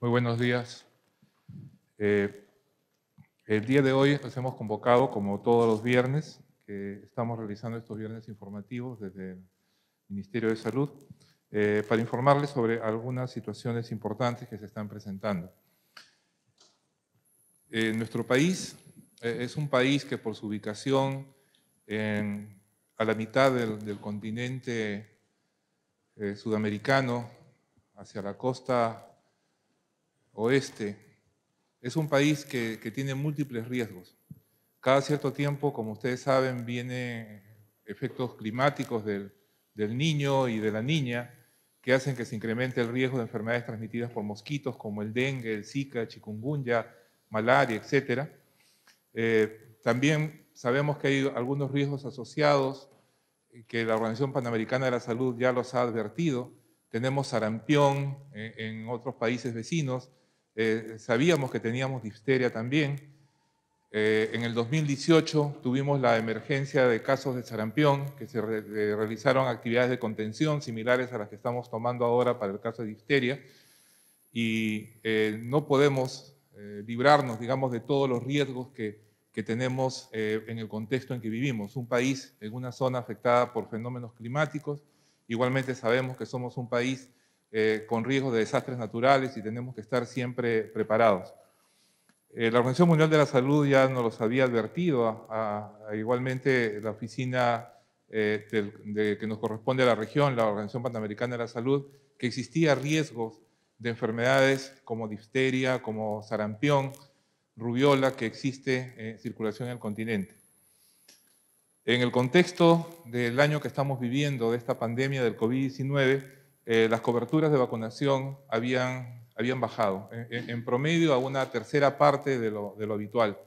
Muy buenos días. Eh, el día de hoy nos hemos convocado, como todos los viernes, que estamos realizando estos viernes informativos desde el Ministerio de Salud, eh, para informarles sobre algunas situaciones importantes que se están presentando. Eh, nuestro país es un país que por su ubicación a la mitad del, del continente sudamericano, hacia la costa oeste es un país que, tiene múltiples riesgos. Cada cierto tiempo, como ustedes saben, vienen efectos climáticos del, niño y de la niña que hacen que se incremente el riesgo de enfermedades transmitidas por mosquitos como el dengue, el zika, chikungunya, malaria, etc. Eh, también sabemos que hay algunos riesgos asociados eh, que la Organización Panamericana de la Salud ya los ha advertido. Tenemos sarampión eh, en otros países vecinos, eh, sabíamos que teníamos difteria también. Eh, en el 2018 tuvimos la emergencia de casos de sarampión, que se eh, realizaron actividades de contención similares a las que estamos tomando ahora para el caso de difteria, y no podemos librarnos, digamos, de todos los riesgos que, que tenemos en el contexto en que vivimos. Un país en una zona afectada por fenómenos climáticos, igualmente sabemos que somos un país eh, con riesgos de desastres naturales y tenemos que estar siempre preparados. Eh, la Organización Mundial de la Salud ya nos los había advertido, a, igualmente la oficina eh, que nos corresponde a la región, la Organización Panamericana de la Salud, que existía riesgos de enfermedades como difteria, como sarampión, rubiola, que existe en circulación en el continente. En el contexto del año que estamos viviendo de esta pandemia del COVID-19, eh, las coberturas de vacunación habían, habían bajado, en, promedio a una tercera parte de lo, habitual.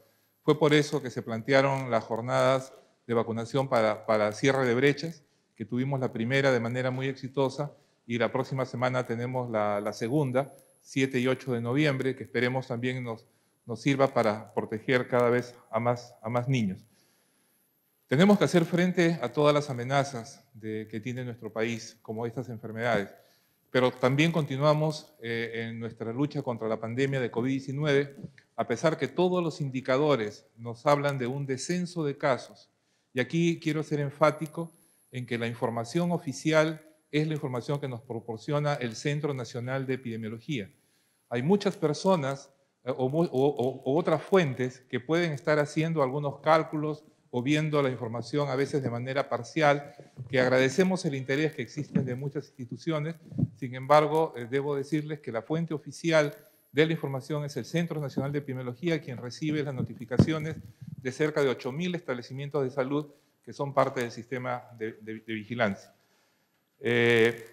Fue por eso que se plantearon las jornadas de vacunación para, cierre de brechas, que tuvimos la primera de manera muy exitosa y la próxima semana tenemos la, segunda, 7 y 8 de noviembre, que esperemos también nos, nos sirva para proteger cada vez a más, a más niños. Tenemos que hacer frente a todas las amenazas que tiene nuestro país, como estas enfermedades, pero también continuamos eh, en nuestra lucha contra la pandemia de COVID-19, a pesar que todos los indicadores nos hablan de un descenso de casos. Y aquí quiero ser enfático en que la información oficial es la información que nos proporciona el Centro Nacional de Epidemiología. Hay muchas personas eh, o otras fuentes que pueden estar haciendo algunos cálculos o viendo la información a veces de manera parcial, que agradecemos el interés que existe de muchas instituciones. Sin embargo, eh, debo decirles que la fuente oficial de la información es el Centro Nacional de Epidemiología, quien recibe las notificaciones de cerca de 8.000 establecimientos de salud que son parte del sistema de, vigilancia. Eh,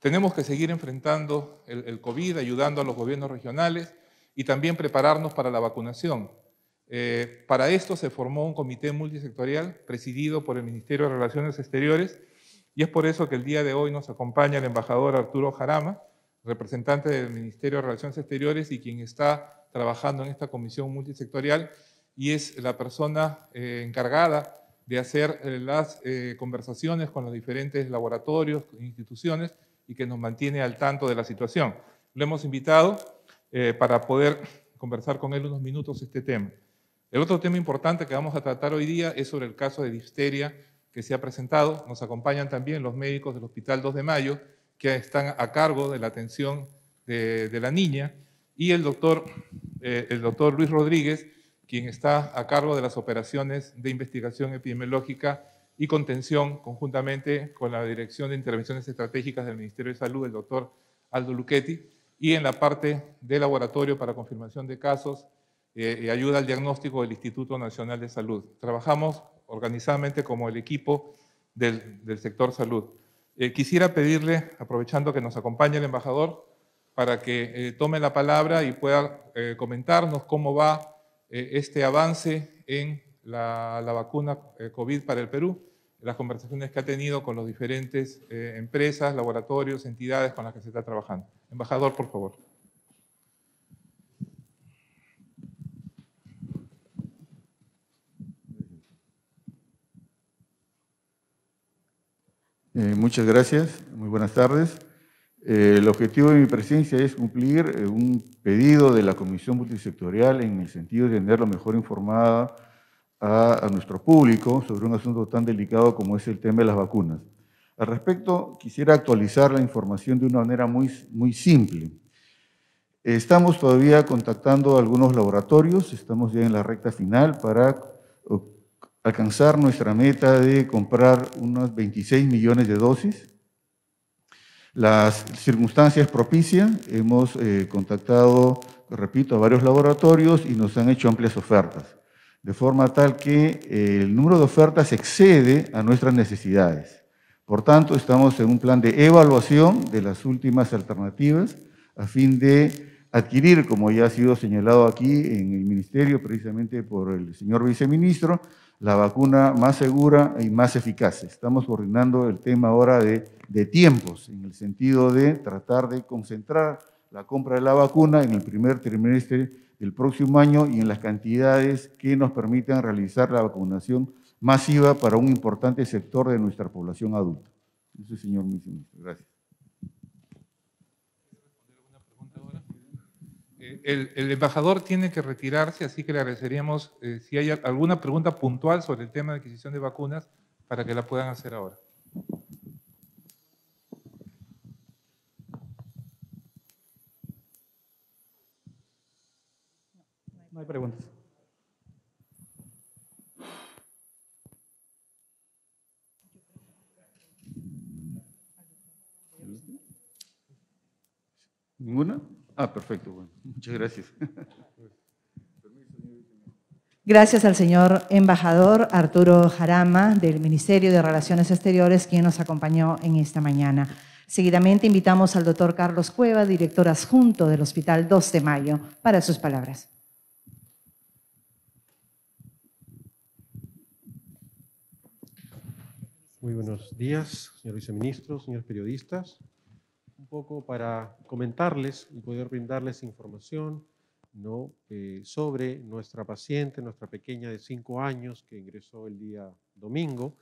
tenemos que seguir enfrentando el COVID, ayudando a los gobiernos regionales y también prepararnos para la vacunación. Eh, para esto se formó un comité multisectorial presidido por el Ministerio de Relaciones Exteriores y es por eso que el día de hoy nos acompaña el embajador Arturo Jarama, representante del Ministerio de Relaciones Exteriores y quien está trabajando en esta comisión multisectorial y es la persona eh, encargada de hacer eh, las conversaciones con los diferentes laboratorios, e instituciones y que nos mantiene al tanto de la situación. Lo hemos invitado para poder conversar con él unos minutos este tema. El otro tema importante que vamos a tratar hoy día es sobre el caso de difteria que se ha presentado. Nos acompañan también los médicos del Hospital 2 de Mayo, que están a cargo de la atención de, la niña, y el doctor, eh, el doctor Luis Rodríguez, quien está a cargo de las operaciones de investigación epidemiológica y contención, conjuntamente con la Dirección de Intervenciones Estratégicas del Ministerio de Salud, el doctor Aldo Luchetti, y en la parte de laboratorio para confirmación de casos eh, y ayuda al diagnóstico del Instituto Nacional de Salud. Trabajamos organizadamente como el equipo del, sector salud. Eh, quisiera pedirle, aprovechando que nos acompañe el embajador, para que eh, tome la palabra y pueda comentarnos cómo va este avance en la, vacuna COVID para el Perú las conversaciones que ha tenido con las diferentes empresas, laboratorios, entidades con las que se está trabajando. Embajador, por favor. Eh, muchas gracias, muy buenas tardes. Eh, el objetivo de mi presencia es cumplir eh, un pedido de la Comisión Multisectorial en el sentido de tenerlo mejor informada a, nuestro público sobre un asunto tan delicado como es el tema de las vacunas. Al respecto, quisiera actualizar la información de una manera muy, muy simple. Estamos todavía contactando algunos laboratorios, estamos ya en la recta final para alcanzar nuestra meta de comprar unos 26 millones de dosis. Las circunstancias propician, hemos eh, contactado, repito, a varios laboratorios y nos han hecho amplias ofertas, de forma tal que eh, el número de ofertas excede a nuestras necesidades. Por tanto, estamos en un plan de evaluación de las últimas alternativas a fin de adquirir, como ya ha sido señalado aquí en el Ministerio, precisamente por el señor viceministro, la vacuna más segura y más eficaz. Estamos coordinando el tema ahora de, tiempos, en el sentido de tratar de concentrar la compra de la vacuna en el primer trimestre del próximo año y en las cantidades que nos permitan realizar la vacunación masiva para un importante sector de nuestra población adulta. Eso, señor ministro. Gracias. el, embajador tiene que retirarse, así que le agradeceríamos eh, si hay alguna pregunta puntual sobre el tema de adquisición de vacunas para que la puedan hacer ahora. No hay preguntas. ¿Ninguna? Ah, perfecto. muchas gracias. Gracias al señor embajador Arturo Jarama del Ministerio de Relaciones Exteriores, quien nos acompañó en esta mañana. Seguidamente invitamos al doctor Carlos Cueva, director adjunto del Hospital 2 de Mayo, para sus palabras. Muy buenos días, señor viceministro, señores periodistas poco para comentarles y poder brindarles información ¿no? Eh, sobre nuestra paciente, nuestra pequeña de cinco años que ingresó el día domingo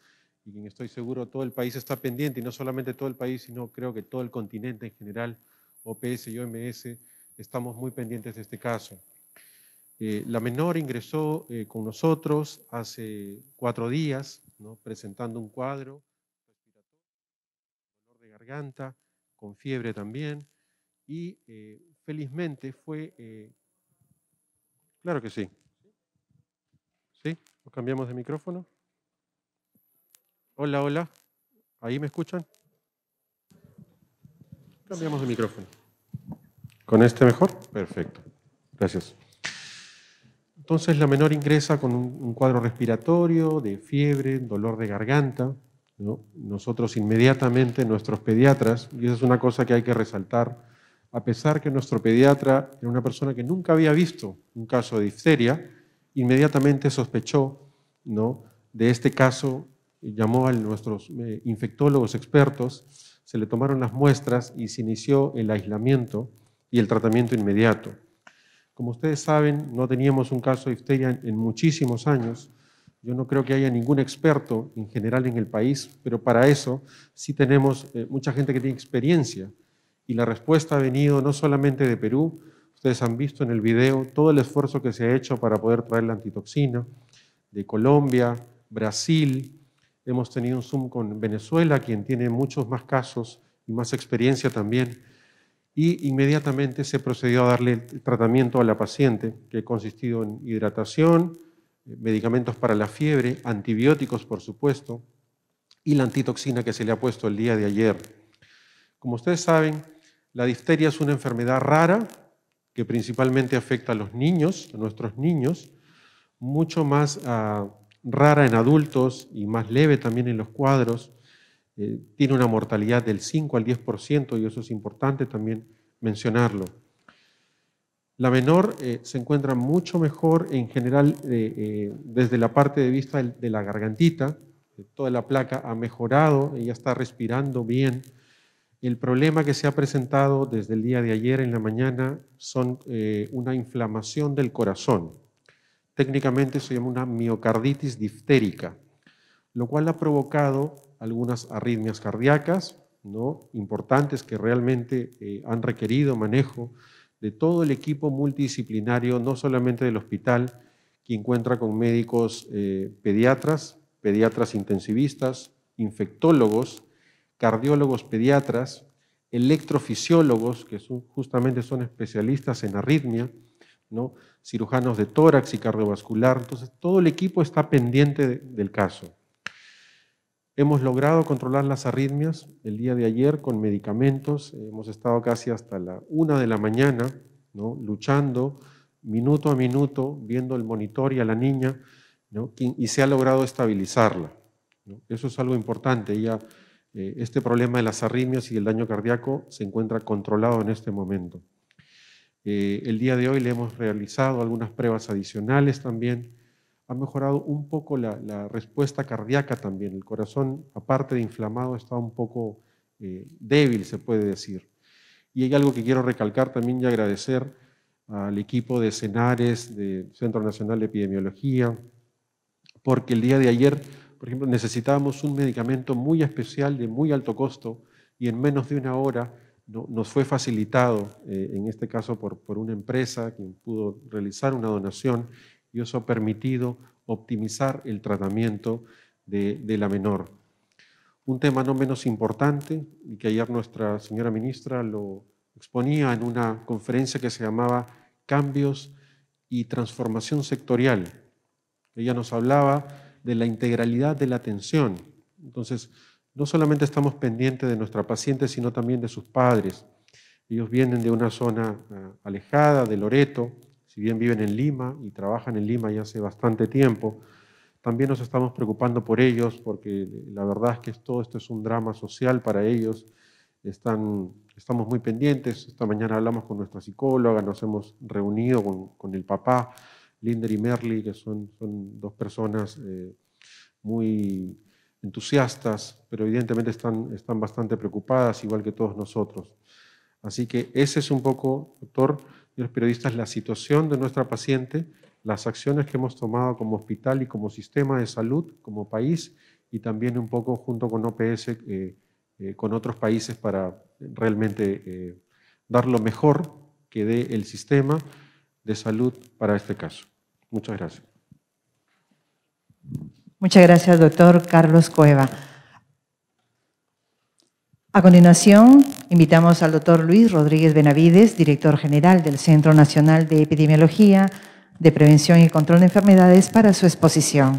y quien estoy seguro todo el país está pendiente y no solamente todo el país, sino creo que todo el continente en general, OPS y OMS, estamos muy pendientes de este caso. Eh, la menor ingresó eh, con nosotros hace cuatro días, ¿no? presentando un cuadro de garganta, con fiebre también, y eh, felizmente fue, eh, claro que sí. ¿Sí? cambiamos de micrófono? Hola, hola. ¿Ahí me escuchan? Cambiamos de micrófono. ¿Con este mejor? Perfecto. Gracias. Entonces la menor ingresa con un cuadro respiratorio, de fiebre, dolor de garganta, nosotros inmediatamente, nuestros pediatras, y eso es una cosa que hay que resaltar, a pesar que nuestro pediatra era una persona que nunca había visto un caso de difteria, inmediatamente sospechó ¿no? de este caso, llamó a nuestros eh, infectólogos expertos, se le tomaron las muestras y se inició el aislamiento y el tratamiento inmediato. Como ustedes saben, no teníamos un caso de difteria en muchísimos años yo no creo que haya ningún experto en general en el país, pero para eso sí tenemos eh, mucha gente que tiene experiencia. Y la respuesta ha venido no solamente de Perú, ustedes han visto en el video todo el esfuerzo que se ha hecho para poder traer la antitoxina, de Colombia, Brasil, hemos tenido un Zoom con Venezuela, quien tiene muchos más casos y más experiencia también. Y inmediatamente se procedió a darle el tratamiento a la paciente, que ha consistido en hidratación, medicamentos para la fiebre, antibióticos, por supuesto, y la antitoxina que se le ha puesto el día de ayer. Como ustedes saben, la difteria es una enfermedad rara que principalmente afecta a los niños, a nuestros niños, mucho más ah, rara en adultos y más leve también en los cuadros. Eh, tiene una mortalidad del 5 al 10% y eso es importante también mencionarlo. La menor eh, se encuentra mucho mejor en general eh, eh, desde la parte de vista de la gargantita, toda la placa ha mejorado, ella está respirando bien. El problema que se ha presentado desde el día de ayer en la mañana son una inflamación del corazón. Técnicamente se llama una miocarditis diftérica, lo cual ha provocado algunas arritmias cardíacas ¿no? importantes que realmente han requerido manejo de todo el equipo multidisciplinario, no solamente del hospital, que encuentra con médicos eh, pediatras, pediatras intensivistas, infectólogos, cardiólogos pediatras, electrofisiólogos, que son, justamente son especialistas en arritmia, ¿no? cirujanos de tórax y cardiovascular. Entonces, todo el equipo está pendiente del caso. Hemos logrado controlar las arritmias el día de ayer con medicamentos. Hemos estado casi hasta la una de la mañana, ¿no? luchando minuto a minuto, viendo el monitor y a la niña, y se ha logrado estabilizarla. Eso es algo importante. Eh, este problema de las arritmias y el daño cardíaco se encuentra controlado en este momento. Eh, el día de hoy le hemos realizado algunas pruebas adicionales también ha mejorado un poco la, respuesta cardíaca también. El corazón, aparte de inflamado, está un poco eh, débil, se puede decir. Y hay algo que quiero recalcar también y agradecer al equipo de Cenares, del Centro Nacional de Epidemiología, porque el día de ayer, por ejemplo, necesitábamos un medicamento muy especial de muy alto costo y en menos de una hora nos fue facilitado, eh, en este caso por, por una empresa quien pudo realizar una donación y eso ha permitido optimizar el tratamiento de, de la menor. Un tema no menos importante, y que ayer nuestra señora ministra lo exponía en una conferencia que se llamaba Cambios y Transformación Sectorial. Ella nos hablaba de la integralidad de la atención. Entonces, no solamente estamos pendientes de nuestra paciente, sino también de sus padres. Ellos vienen de una zona ah, alejada, de Loreto, si bien viven en Lima y trabajan en Lima ya hace bastante tiempo, también nos estamos preocupando por ellos porque la verdad es que todo esto es un drama social para ellos. Están, estamos muy pendientes. Esta mañana hablamos con nuestra psicóloga, nos hemos reunido con, el papá, Linder y Merly, que son, son dos personas eh, muy entusiastas, pero evidentemente están, están bastante preocupadas, igual que todos nosotros. Así que ese es un poco, doctor, los periodistas la situación de nuestra paciente, las acciones que hemos tomado como hospital y como sistema de salud, como país, y también un poco junto con OPS, eh, eh, con otros países para realmente eh, dar lo mejor que dé el sistema de salud para este caso. Muchas gracias. Muchas gracias, doctor Carlos Cueva. A continuación, invitamos al doctor Luis Rodríguez Benavides, director general del Centro Nacional de Epidemiología, de Prevención y Control de Enfermedades, para su exposición.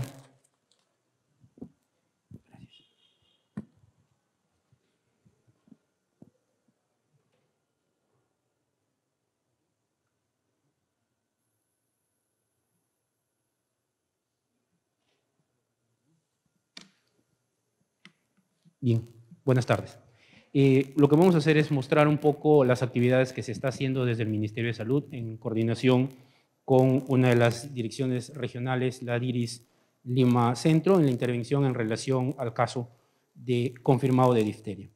Bien, buenas tardes lo que vamos a hacer es mostrar un poco las actividades que se está haciendo desde el Ministerio de Salud en coordinación con una de las direcciones regionales, la DIRIS Lima Centro, en la intervención en relación al caso de, confirmado de difteria.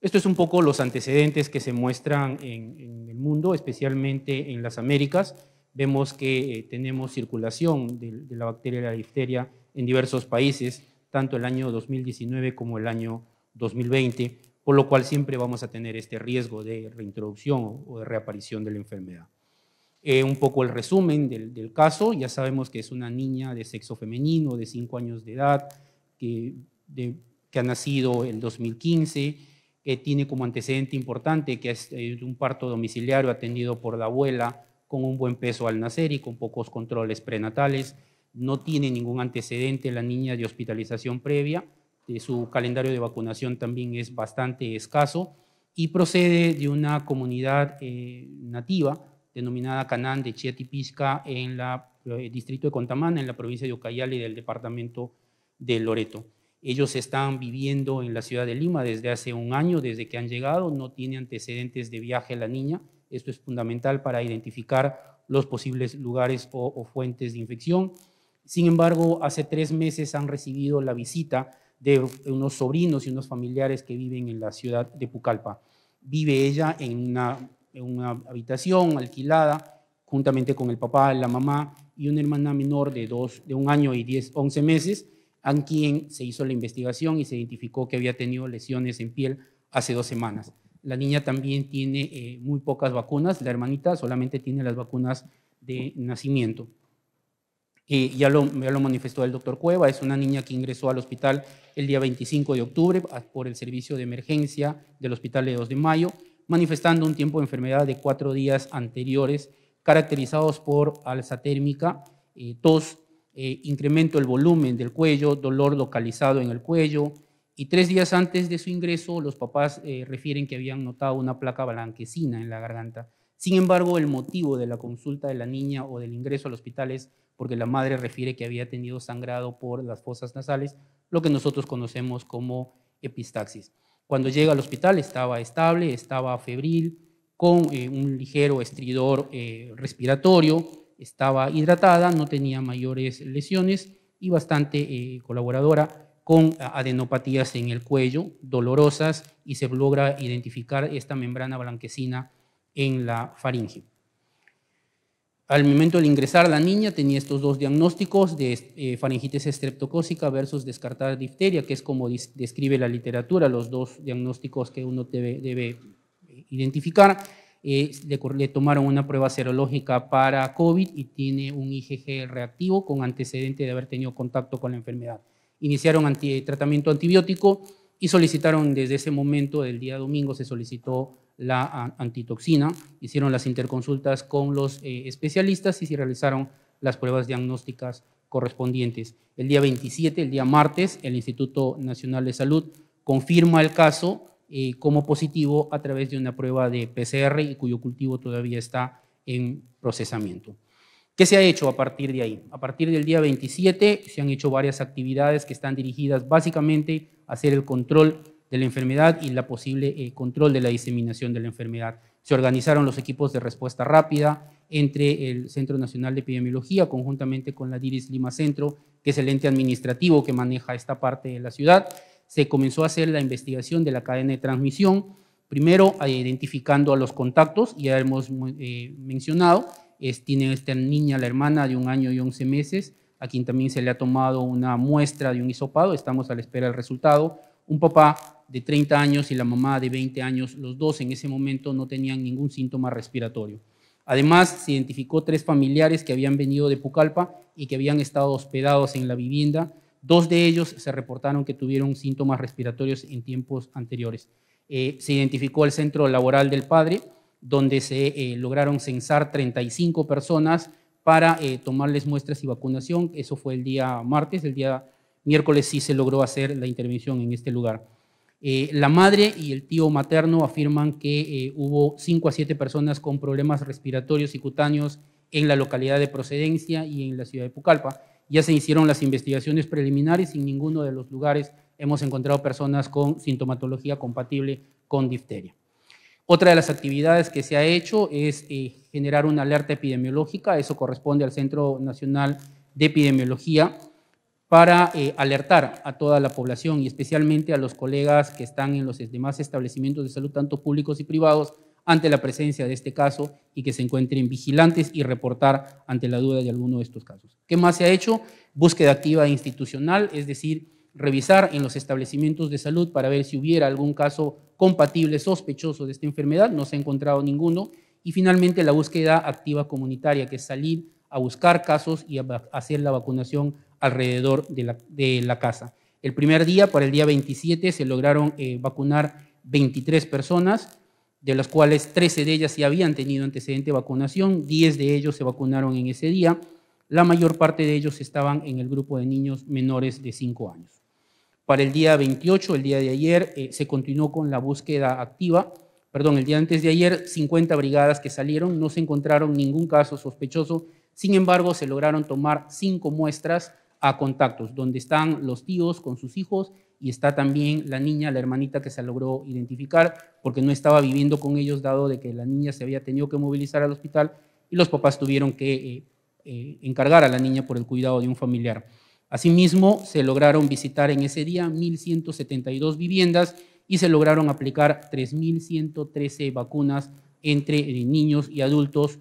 Esto es un poco los antecedentes que se muestran en, el mundo, especialmente en las Américas. Vemos que eh, tenemos circulación de, de, la bacteria de la difteria en diversos países, tanto el año 2019 como el año 2020 por lo cual siempre vamos a tener este riesgo de reintroducción o de reaparición de la enfermedad. Eh, un poco el resumen del, caso, ya sabemos que es una niña de sexo femenino de 5 años de edad que, que ha nacido en 2015, que tiene como antecedente importante que es eh, un parto domiciliario atendido por la abuela con un buen peso al nacer y con pocos controles prenatales, no tiene ningún antecedente la niña de hospitalización previa eh, su calendario de vacunación también es bastante escaso y procede de una comunidad eh, nativa denominada Canán de Chiatipisca en el eh, distrito de Contamana, en la provincia de y del departamento de Loreto. Ellos están viviendo en la ciudad de Lima desde hace un año, desde que han llegado, no tiene antecedentes de viaje a la niña. Esto es fundamental para identificar los posibles lugares o, o fuentes de infección. Sin embargo, hace tres meses han recibido la visita de unos sobrinos y unos familiares que viven en la ciudad de Pucallpa. Vive ella en una, habitación alquilada juntamente con el papá, la mamá y una hermana menor de, dos, de un año y 10, 11 meses, a quien se hizo la investigación y se identificó que había tenido lesiones en piel hace dos semanas. La niña también tiene eh, muy pocas vacunas, la hermanita solamente tiene las vacunas de nacimiento que ya lo, ya lo manifestó el doctor Cueva, es una niña que ingresó al hospital el día 25 de octubre por el servicio de emergencia del hospital de 2 de mayo, manifestando un tiempo de enfermedad de cuatro días anteriores, caracterizados por alza térmica, eh, tos, eh, incremento del volumen del cuello, dolor localizado en el cuello, y tres días antes de su ingreso los papás eh, refieren que habían notado una placa blanquecina en la garganta. Sin embargo, el motivo de la consulta de la niña o del ingreso al hospital es porque la madre refiere que había tenido sangrado por las fosas nasales, lo que nosotros conocemos como epistaxis. Cuando llega al hospital estaba estable, estaba febril, con eh, un ligero estridor eh, respiratorio, estaba hidratada, no tenía mayores lesiones y bastante eh, colaboradora con adenopatías en el cuello, dolorosas, y se logra identificar esta membrana blanquecina en la faringe. Al momento de ingresar la niña tenía estos dos diagnósticos de eh, faringitis estreptocócica versus descartada difteria, que es como describe la literatura, los dos diagnósticos que uno debe, eh, identificar. Eh, le, tomaron una prueba serológica para COVID y tiene un IgG reactivo con antecedente de haber tenido contacto con la enfermedad. Iniciaron anti, tratamiento antibiótico y solicitaron desde ese momento, el día domingo, se solicitó la antitoxina, hicieron las interconsultas con los eh, especialistas y se realizaron las pruebas diagnósticas correspondientes. El día 27, el día martes, el Instituto Nacional de Salud confirma el caso eh, como positivo a través de una prueba de PCR y cuyo cultivo todavía está en procesamiento. ¿Qué se ha hecho a partir de ahí? A partir del día 27 se han hecho varias actividades que están dirigidas básicamente a hacer el control de la enfermedad y la posible eh, control de la diseminación de la enfermedad. Se organizaron los equipos de respuesta rápida entre el Centro Nacional de Epidemiología, conjuntamente con la DIRIS Lima Centro, que es el ente administrativo que maneja esta parte de la ciudad. Se comenzó a hacer la investigación de la cadena de transmisión, primero eh, identificando a los contactos, ya hemos eh, mencionado, es, tiene esta niña, la hermana de un año y once meses, a quien también se le ha tomado una muestra de un hisopado, estamos a la espera del resultado. Un papá de 30 años y la mamá de 20 años, los dos en ese momento no tenían ningún síntoma respiratorio. Además, se identificó tres familiares que habían venido de Pucallpa y que habían estado hospedados en la vivienda. Dos de ellos se reportaron que tuvieron síntomas respiratorios en tiempos anteriores. Eh, se identificó el centro laboral del padre, donde se eh, lograron censar 35 personas para eh, tomarles muestras y vacunación. Eso fue el día martes, el día miércoles sí se logró hacer la intervención en este lugar. Eh, la madre y el tío materno afirman que eh, hubo 5 a 7 personas con problemas respiratorios y cutáneos en la localidad de procedencia y en la ciudad de Pucallpa. Ya se hicieron las investigaciones preliminares y en ninguno de los lugares hemos encontrado personas con sintomatología compatible con difteria. Otra de las actividades que se ha hecho es eh, generar una alerta epidemiológica, eso corresponde al Centro Nacional de Epidemiología, para eh, alertar a toda la población y especialmente a los colegas que están en los demás establecimientos de salud, tanto públicos y privados, ante la presencia de este caso y que se encuentren vigilantes y reportar ante la duda de alguno de estos casos. ¿Qué más se ha hecho? Búsqueda activa e institucional, es decir, revisar en los establecimientos de salud para ver si hubiera algún caso compatible, sospechoso de esta enfermedad, no se ha encontrado ninguno. Y finalmente la búsqueda activa comunitaria, que es salir a buscar casos y hacer la vacunación alrededor de la, de la casa. El primer día, para el día 27, se lograron eh, vacunar 23 personas, de las cuales 13 de ellas ya habían tenido antecedente de vacunación, 10 de ellos se vacunaron en ese día, la mayor parte de ellos estaban en el grupo de niños menores de 5 años. Para el día 28, el día de ayer, eh, se continuó con la búsqueda activa. Perdón, el día antes de ayer, 50 brigadas que salieron, no se encontraron ningún caso sospechoso. Sin embargo, se lograron tomar 5 muestras a contactos, donde están los tíos con sus hijos y está también la niña, la hermanita que se logró identificar porque no estaba viviendo con ellos dado de que la niña se había tenido que movilizar al hospital y los papás tuvieron que eh, eh, encargar a la niña por el cuidado de un familiar. Asimismo, se lograron visitar en ese día 1.172 viviendas y se lograron aplicar 3.113 vacunas entre eh, niños y adultos,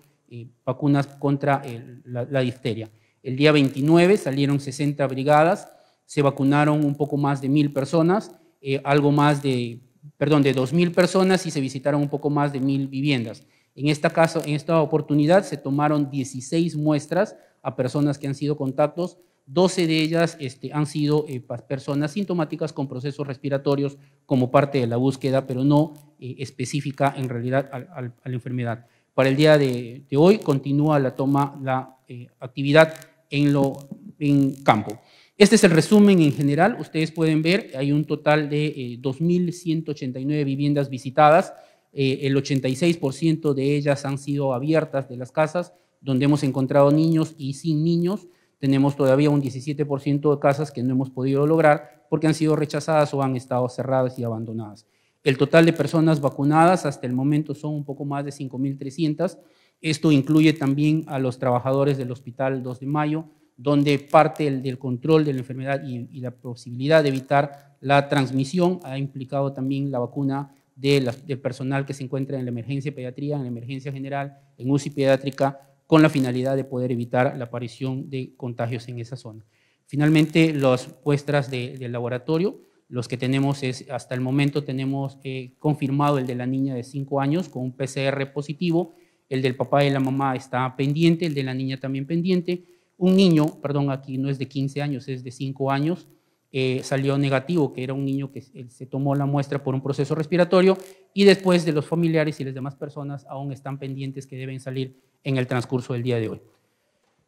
vacunas contra la, la difteria. El día 29 salieron 60 brigadas, se vacunaron un poco más de mil personas, eh, algo más de, perdón, de 2.000 personas y se visitaron un poco más de mil viviendas. En esta, caso, en esta oportunidad se tomaron 16 muestras a personas que han sido contactos, 12 de ellas este, han sido eh, personas sintomáticas con procesos respiratorios como parte de la búsqueda, pero no eh, específica en realidad a la enfermedad. Para el día de, hoy continúa la toma, la actividad en lo en campo. Este es el resumen en general. Ustedes pueden ver, hay un total de 2.189 eh, viviendas visitadas. Eh, el 86% de ellas han sido abiertas de las casas, donde hemos encontrado niños y sin niños. Tenemos todavía un 17% de casas que no hemos podido lograr porque han sido rechazadas o han estado cerradas y abandonadas. El total de personas vacunadas hasta el momento son un poco más de 5.300 esto incluye también a los trabajadores del Hospital 2 de Mayo, donde parte del control de la enfermedad y, la posibilidad de evitar la transmisión ha implicado también la vacuna del personal que se encuentra en la emergencia pediatría, en la emergencia general, en UCI pediátrica, con la finalidad de poder evitar la aparición de contagios en esa zona. Finalmente, las muestras del laboratorio, los que tenemos es, hasta el momento tenemos eh, confirmado el de la niña de 5 años con un PCR positivo el del papá y la mamá está pendiente, el de la niña también pendiente. Un niño, perdón, aquí no es de 15 años, es de 5 años, eh, salió negativo, que era un niño que se tomó la muestra por un proceso respiratorio y después de los familiares y las demás personas aún están pendientes que deben salir en el transcurso del día de hoy.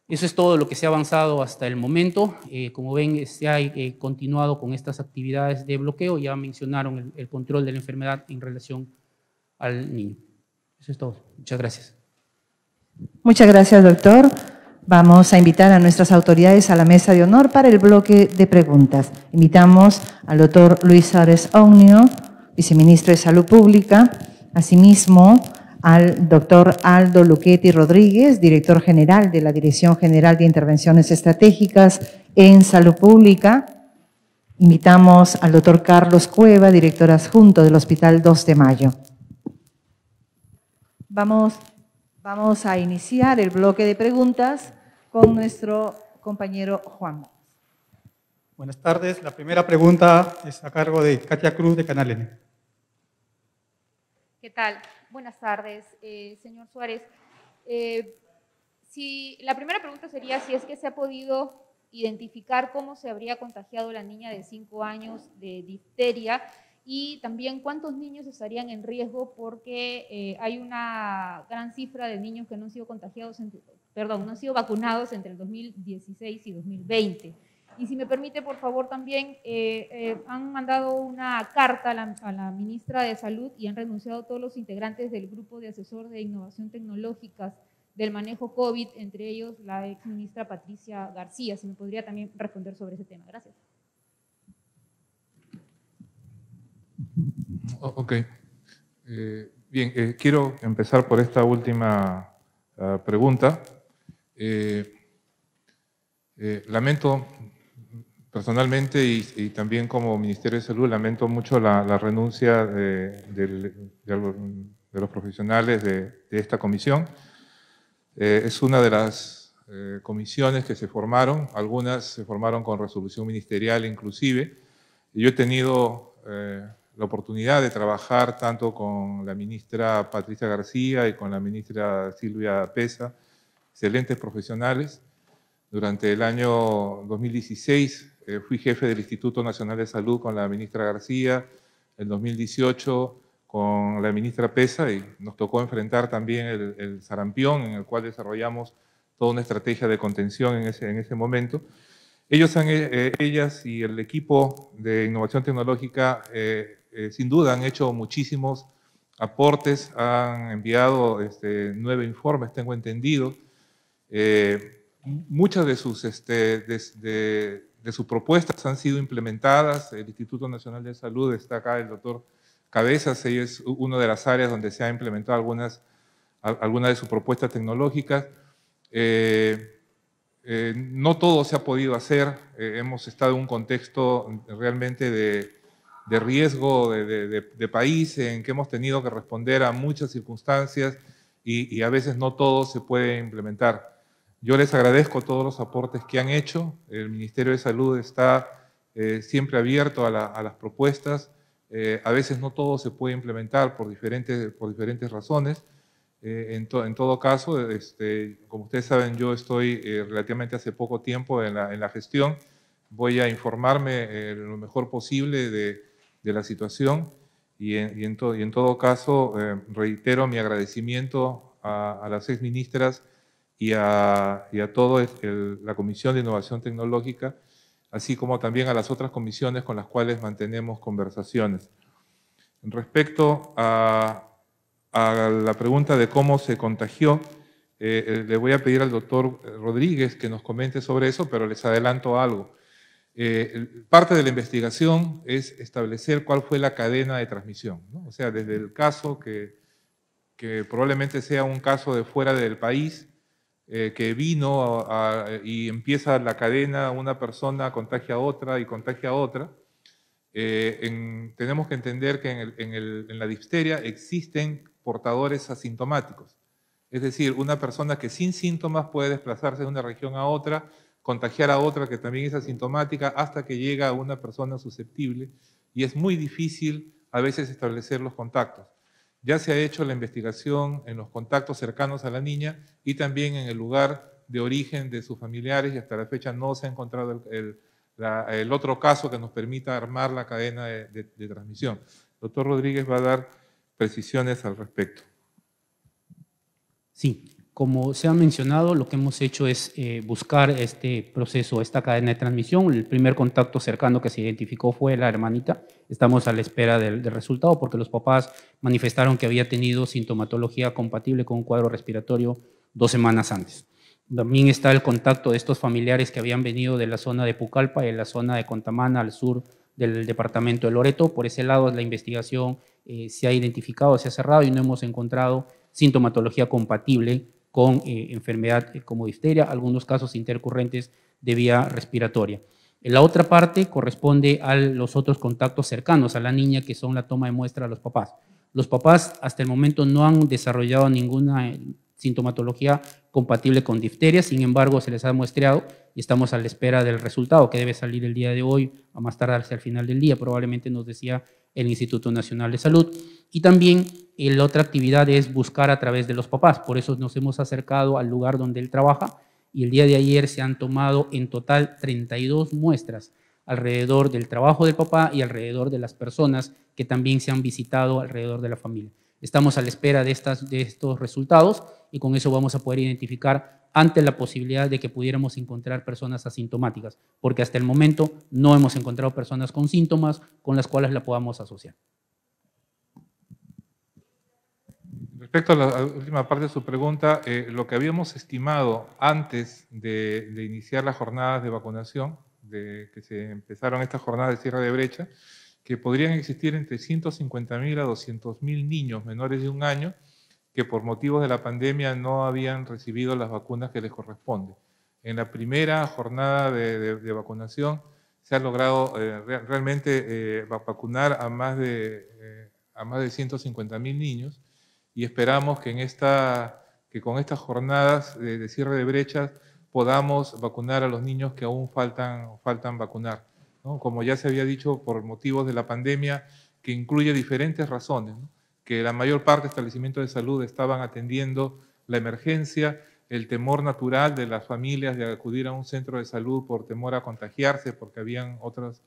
Eso es todo lo que se ha avanzado hasta el momento. Eh, como ven, se ha eh, continuado con estas actividades de bloqueo. Ya mencionaron el control de la enfermedad en relación al niño. Eso es todo. Muchas gracias. Muchas gracias, doctor. Vamos a invitar a nuestras autoridades a la mesa de honor para el bloque de preguntas. Invitamos al doctor Luis Sárez Onio, viceministro de Salud Pública, asimismo al doctor Aldo Luquetti Rodríguez, director general de la Dirección General de Intervenciones Estratégicas en Salud Pública. Invitamos al doctor Carlos Cueva, director adjunto del Hospital 2 de Mayo. Vamos, a iniciar el bloque de preguntas con nuestro compañero Juan. Buenas tardes. La primera pregunta es a cargo de Katia Cruz, de Canal N. ¿Qué tal? Buenas tardes, eh, señor Suárez. Eh, si, la primera pregunta sería si es que se ha podido identificar cómo se habría contagiado la niña de 5 años de difteria y también cuántos niños estarían en riesgo porque eh, hay una gran cifra de niños que no han sido contagiados, perdón, no han sido vacunados entre el 2016 y 2020. Y si me permite, por favor, también eh, eh, han mandado una carta a la, ministra de Salud y han renunciado todos los integrantes del grupo de asesor de innovación tecnológicas del manejo COVID, entre ellos la ex ministra Patricia García. Si me podría también responder sobre ese tema. Gracias. Ok. Eh, bien, eh, quiero empezar por esta última eh, pregunta. lamento personalmente y, también como Ministerio de Salud, lamento mucho la, renuncia de, los profesionales de, esta comisión. es una de las comisiones que se formaron, algunas se formaron con resolución ministerial inclusive. Yo he tenido la oportunidad de trabajar tanto con la ministra Patricia García y con la ministra Silvia Pesa, excelentes profesionales. Durante el año 2016 eh, fui jefe del Instituto Nacional de Salud con la ministra García, en 2018 con la ministra Pesa y nos tocó enfrentar también el, sarampión en el cual desarrollamos toda una estrategia de contención en ese, en ese momento. Ellos han, eh, ellas y el equipo de innovación tecnológica eh, eh, sin duda han hecho muchísimos aportes, han enviado este, nueve informes, tengo entendido. Eh, muchas de sus, este, de, sus propuestas han sido implementadas. El Instituto Nacional de Salud está acá, el doctor Cabezas, y es una de las áreas donde se ha implementado algunas, de sus propuestas tecnológicas. Eh, no todo se ha podido hacer, hemos estado en un contexto realmente de, de riesgo de, de, país en que hemos tenido que responder a muchas circunstancias y, a veces no todo se puede implementar. Yo les agradezco todos los aportes que han hecho. El Ministerio de Salud está eh, siempre abierto a, las propuestas. Eh, a veces no todo se puede implementar por diferentes, por diferentes razones. Eh, en, en, todo caso, este, como ustedes saben, yo estoy relativamente hace poco tiempo en la, en la gestión. Voy a informarme lo mejor posible de, de la situación. Y en, todo caso, eh, reitero mi agradecimiento a, las exministras y a, y a toda la Comisión de Innovación Tecnológica, así como también a las otras comisiones con las cuales mantenemos conversaciones. Respecto a, la pregunta de cómo se contagió, eh, eh, le voy a pedir al doctor Rodríguez que nos comente sobre eso, pero les adelanto algo. Eh, parte de la investigación es establecer cuál fue la cadena de transmisión, o sea, desde el caso que, probablemente sea un caso de fuera del país, eh, que vino y empieza la cadena, una persona contagia a otra y contagia a otra. Eh, tenemos que entender que en, en la difteria existen portadores asintomáticos, es decir, una persona que sin síntomas puede desplazarse de una región a otra contagiar a otra que también es asintomática hasta que llega a una persona susceptible y es muy difícil a veces establecer los contactos. Ya se ha hecho la investigación en los contactos cercanos a la niña y también en el lugar de origen de sus familiares y hasta la fecha no se ha encontrado el, otro caso que nos permita armar la cadena de, transmisión. doctor Rodríguez va a dar precisiones al respecto. Sí, como se ha mencionado, lo que hemos hecho es eh, buscar este proceso, esta cadena de transmisión. El primer contacto cercano que se identificó fue la hermanita. Estamos a la espera del, resultado porque los papás manifestaron que había tenido sintomatología compatible con un cuadro respiratorio dos semanas antes. También está el contacto de estos familiares que habían venido de la zona de Pucallpa y de la zona de Contamana al sur del departamento de Loreto. Por ese lado, la investigación eh, se ha identificado, se ha cerrado y no hemos encontrado sintomatología compatible con eh, enfermedad eh, como difteria, algunos casos intercurrentes de vía respiratoria. la otra parte corresponde a los otros contactos cercanos a la niña, que son la toma de muestra a los papás. Los papás hasta el momento no han desarrollado ninguna eh, sintomatología compatible con difteria, sin embargo se les ha muestreado y estamos a la espera del resultado que debe salir el día de hoy, a más tardar hacia el final del día, probablemente nos decía el Instituto Nacional de Salud. Y también eh, la otra actividad es buscar a través de los papás, por eso nos hemos acercado al lugar donde él trabaja y el día de ayer se han tomado en total 32 muestras alrededor del trabajo del papá y alrededor de las personas que también se han visitado alrededor de la familia. Estamos a la espera de, estas, de estos resultados y con eso vamos a poder identificar ante la posibilidad de que pudiéramos encontrar personas asintomáticas, porque hasta el momento no hemos encontrado personas con síntomas con las cuales la podamos asociar. Respecto a la última parte de su pregunta, eh, lo que habíamos estimado antes de, de iniciar las jornadas de vacunación, de que se empezaron estas jornadas de cierre de brecha, que podrían existir entre 150.000 a 200.000 niños menores de un año que por motivos de la pandemia no habían recibido las vacunas que les corresponde. En la primera jornada de, vacunación se ha logrado eh, realmente eh, vacunar a más de, eh, a de 150 niños y esperamos que, en esta, que con estas jornadas de, de cierre de brechas podamos vacunar a los niños que aún faltan, faltan vacunar como ya se había dicho por motivos de la pandemia, que incluye diferentes razones, que la mayor parte de establecimientos de salud estaban atendiendo la emergencia, el temor natural de las familias de acudir a un centro de salud por temor a contagiarse, porque habían otras,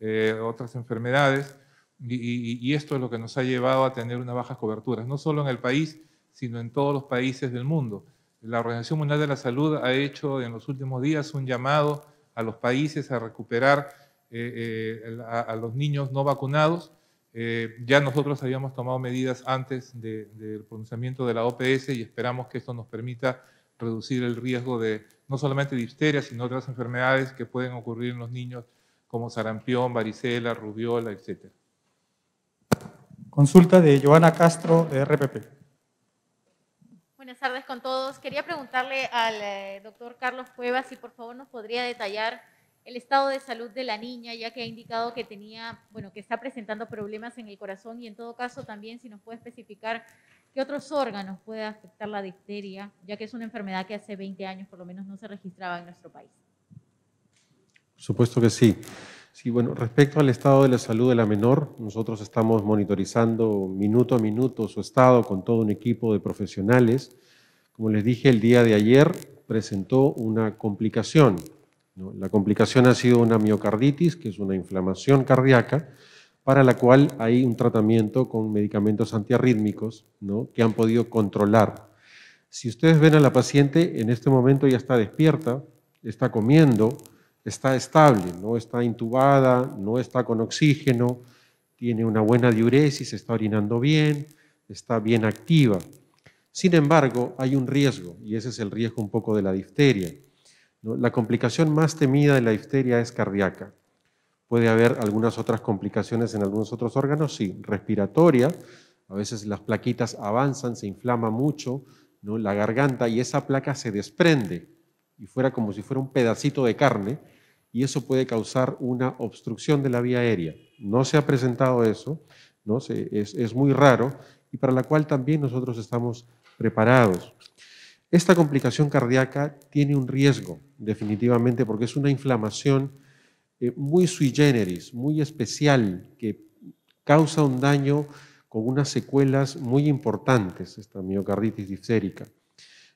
eh, otras enfermedades. Y, y, esto es lo que nos ha llevado a tener unas bajas coberturas, no solo en el país, sino en todos los países del mundo. La Organización Mundial de la Salud ha hecho en los últimos días un llamado a los países a recuperar eh, eh, a, los niños no vacunados. Eh, ya nosotros habíamos tomado medidas antes del pronunciamiento de la OPS y esperamos que esto nos permita reducir el riesgo de no solamente difteria, sino otras enfermedades que pueden ocurrir en los niños como sarampión, varicela, rubiola, etc. Consulta de Joana Castro, de RPP. Buenas tardes con todos. Quería preguntarle al doctor Carlos Cuevas si por favor nos podría detallar el estado de salud de la niña, ya que ha indicado que tenía, bueno, que está presentando problemas en el corazón y en todo caso también si nos puede especificar qué otros órganos puede afectar la difteria, ya que es una enfermedad que hace 20 años por lo menos no se registraba en nuestro país. Por supuesto que sí. Sí, bueno, respecto al estado de la salud de la menor, nosotros estamos monitorizando minuto a minuto su estado con todo un equipo de profesionales. Como les dije, el día de ayer presentó una complicación la complicación ha sido una miocarditis, que es una inflamación cardíaca, para la cual hay un tratamiento con medicamentos antiarrítmicos que han podido controlar. Si ustedes ven a la paciente, en este momento ya está despierta, está comiendo, está estable, no está intubada, no está con oxígeno, tiene una buena diuresis, está orinando bien, está bien activa. Sin embargo, hay un riesgo, y ese es el riesgo un poco de la difteria. La complicación más temida de la difteria es cardíaca. Puede haber algunas otras complicaciones en algunos otros órganos, sí, respiratoria, a veces las plaquitas avanzan, se inflama mucho ¿no? la garganta y esa placa se desprende y fuera como si fuera un pedacito de carne y eso puede causar una obstrucción de la vía aérea. No se ha presentado eso, ¿no? es, es muy raro y para la cual también nosotros estamos preparados. Esta complicación cardíaca tiene un riesgo, definitivamente, porque es una inflamación eh, muy sui generis, muy especial, que causa un daño con unas secuelas muy importantes, esta miocarditis difsérica.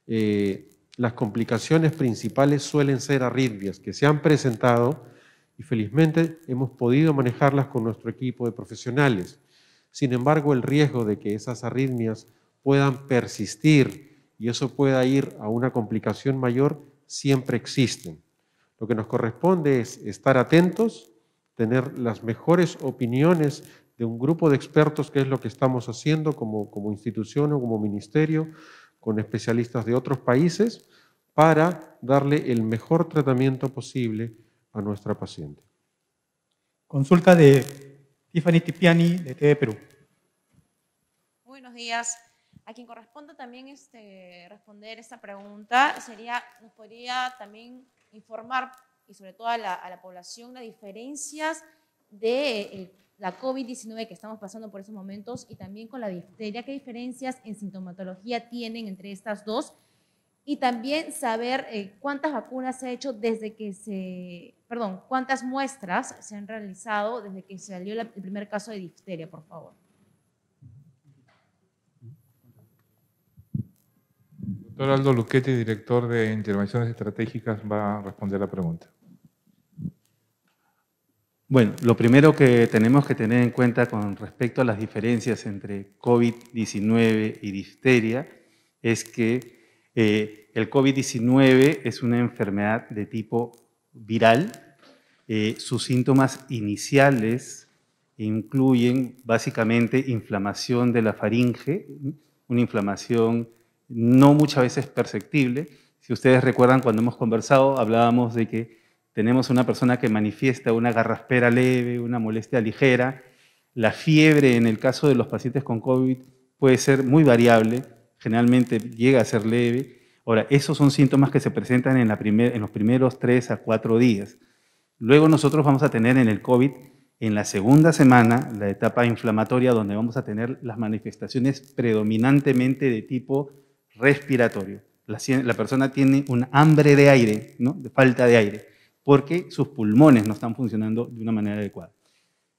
Eh, las complicaciones principales suelen ser arritmias que se han presentado y felizmente hemos podido manejarlas con nuestro equipo de profesionales. Sin embargo, el riesgo de que esas arritmias puedan persistir y eso pueda ir a una complicación mayor, siempre existen. Lo que nos corresponde es estar atentos, tener las mejores opiniones de un grupo de expertos, que es lo que estamos haciendo como, como institución o como ministerio, con especialistas de otros países, para darle el mejor tratamiento posible a nuestra paciente. Consulta de Tiffany Tipiani, de TV Perú. Buenos días. A quien corresponda también este, responder esta pregunta sería, nos podría también informar y sobre todo a la, población las diferencias de eh, la COVID-19 que estamos pasando por esos momentos y también con la difteria, qué diferencias en sintomatología tienen entre estas dos y también saber eh, cuántas vacunas se ha hecho desde que se, perdón, cuántas muestras se han realizado desde que salió el primer caso de difteria, por favor. Doctor Aldo Luquetti, director de Intervenciones Estratégicas, va a responder la pregunta. Bueno, lo primero que tenemos que tener en cuenta con respecto a las diferencias entre COVID-19 y difteria es que eh, el COVID-19 es una enfermedad de tipo viral. Eh, sus síntomas iniciales incluyen básicamente inflamación de la faringe, una inflamación no muchas veces perceptible. Si ustedes recuerdan, cuando hemos conversado, hablábamos de que tenemos una persona que manifiesta una garraspera leve, una molestia ligera. La fiebre en el caso de los pacientes con COVID puede ser muy variable, generalmente llega a ser leve. Ahora, esos son síntomas que se presentan en, en los primeros tres a cuatro días. Luego nosotros vamos a tener en el COVID, en la segunda semana, la etapa inflamatoria donde vamos a tener las manifestaciones predominantemente de tipo respiratorio. La, persona tiene un hambre de aire, ¿no? de falta de aire, porque sus pulmones no están funcionando de una manera adecuada.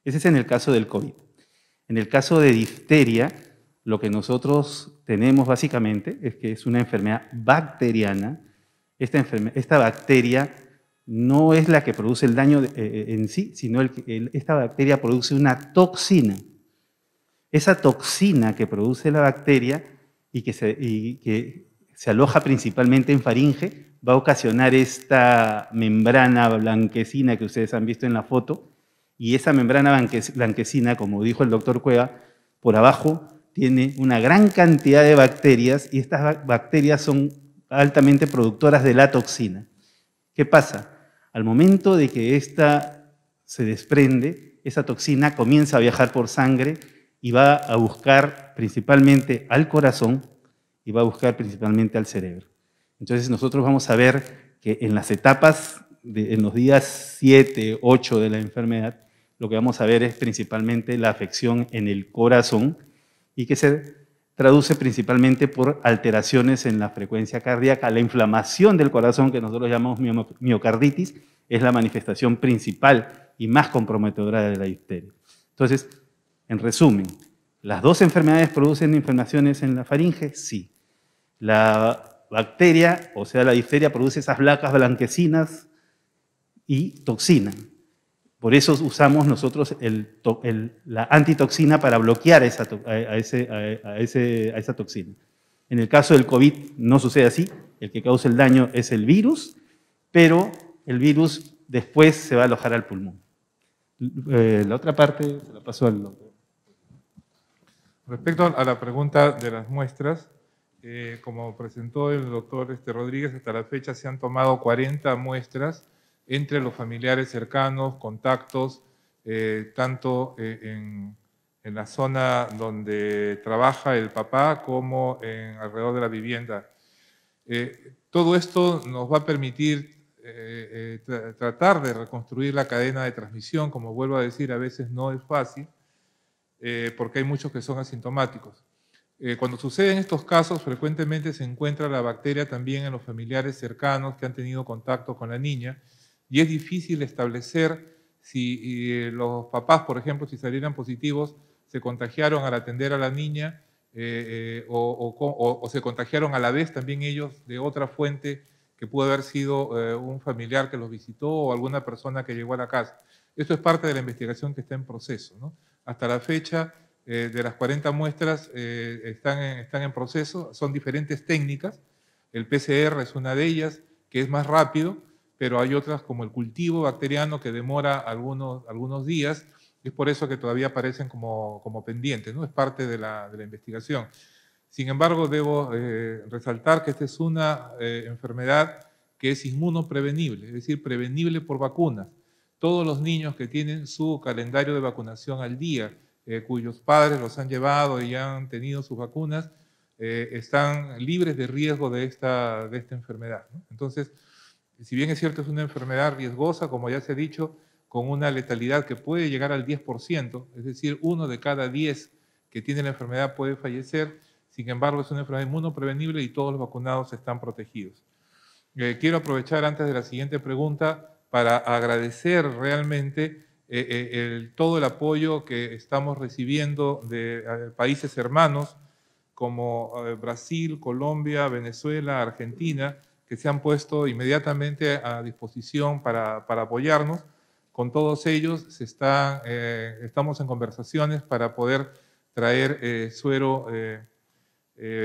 Ese es en el caso del COVID. En el caso de difteria, lo que nosotros tenemos básicamente es que es una enfermedad bacteriana. Esta, esta bacteria no es la que produce el daño eh, eh, en sí, sino el, esta bacteria produce una toxina. Esa toxina que produce la bacteria y que se, aloja principalmente en faringe, va a ocasionar esta membrana blanquecina que ustedes han visto en la foto. Y esa membrana blanquecina, como dijo el doctor Cueva, por abajo tiene una gran cantidad de bacterias y estas bacterias son altamente productoras de la toxina. ¿Qué pasa? Al momento de que esta se desprende, esa toxina comienza a viajar por sangre y va a buscar principalmente al corazón y va a buscar principalmente al cerebro. Entonces nosotros vamos a ver que en las etapas, de, en los días 7, 8 de la enfermedad, lo que vamos a ver es principalmente la afección en el corazón y que se traduce principalmente por alteraciones en la frecuencia cardíaca. La inflamación del corazón, que nosotros llamamos miocarditis, es la manifestación principal y más comprometedora de la histeria. Entonces, en resumen, ¿las dos enfermedades producen inflamaciones en la faringe? Sí. La bacteria, o sea, la difteria, produce esas placas blanquecinas y toxina. Por eso usamos nosotros la antitoxina para bloquear esa, a, esa toxina. En el caso del COVID no sucede así, el que causa el daño es el virus, pero el virus después se va a alojar al pulmón. Eh, la otra parte se la paso al Respecto a la pregunta de las muestras, eh, como presentó el doctor este, Rodríguez, hasta la fecha se han tomado 40 muestras entre los familiares cercanos, contactos, eh, tanto eh, en, la zona donde trabaja el papá como en, alrededor de la vivienda. todo esto nos va a permitir tratar de reconstruir la cadena de transmisión, como vuelvo a decir, a veces no es fácil, eh, porque hay muchos que son asintomáticos. Eh, cuando suceden estos casos, frecuentemente se encuentra la bacteria también en los familiares cercanos que han tenido contacto con la niña y es difícil establecer si eh, los papás, por ejemplo, si salieran positivos, se contagiaron al atender a la niña eh, o, o, se contagiaron a la vez también ellos de otra fuente que pudo haber sido un familiar que los visitó o alguna persona que llegó a la casa. Esto es parte de la investigación que está en proceso. ¿no? hasta la fecha, eh, de las 40 muestras, eh, están, en, están en proceso, son diferentes técnicas. El PCR es una de ellas, que es más rápido, pero hay otras como el cultivo bacteriano que demora algunos, algunos días. Es por eso que todavía aparecen como, como pendientes, ¿no? es parte de la, investigación. Sin embargo, debo eh, resaltar que esta es una enfermedad que es inmunoprevenible, es decir, prevenible por vacunas todos los niños que tienen su calendario de vacunación al día, eh, cuyos padres los han llevado y han tenido sus vacunas, eh, están libres de riesgo de esta, enfermedad. Entonces, si bien es cierto, es una enfermedad riesgosa, como ya se ha dicho, con una letalidad que puede llegar al 10%, es decir, uno de cada 10 que tiene la enfermedad puede fallecer. Sin embargo, es una enfermedad inmunoprevenible y todos los vacunados están protegidos. Eh, quiero aprovechar antes de la siguiente pregunta para agradecer realmente eh, eh, todo el apoyo que estamos recibiendo de países hermanos como eh, Brasil, Colombia, Venezuela, Argentina, que se han puesto inmediatamente a disposición para, apoyarnos. Con todos ellos se estamos en conversaciones para poder traer suero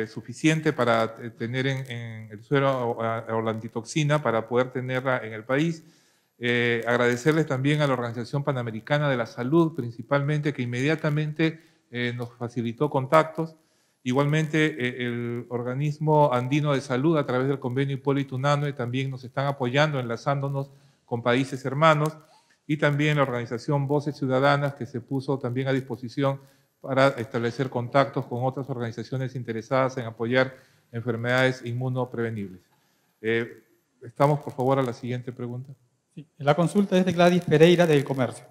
suficiente para tener el suero o la antitoxina para poder tenerla en el país eh, agradecerles también a la Organización Panamericana de la Salud, principalmente, que inmediatamente eh, nos facilitó contactos. Igualmente, eh, el Organismo Andino de Salud, a través del convenio Hipólito Unanue, también nos están apoyando, enlazándonos con países hermanos. Y también la organización Voces Ciudadanas, que se puso también a disposición para establecer contactos con otras organizaciones interesadas en apoyar enfermedades inmunoprevenibles. estamos, por favor, a la siguiente pregunta la consulta es de Gladys Pereira del Comercio.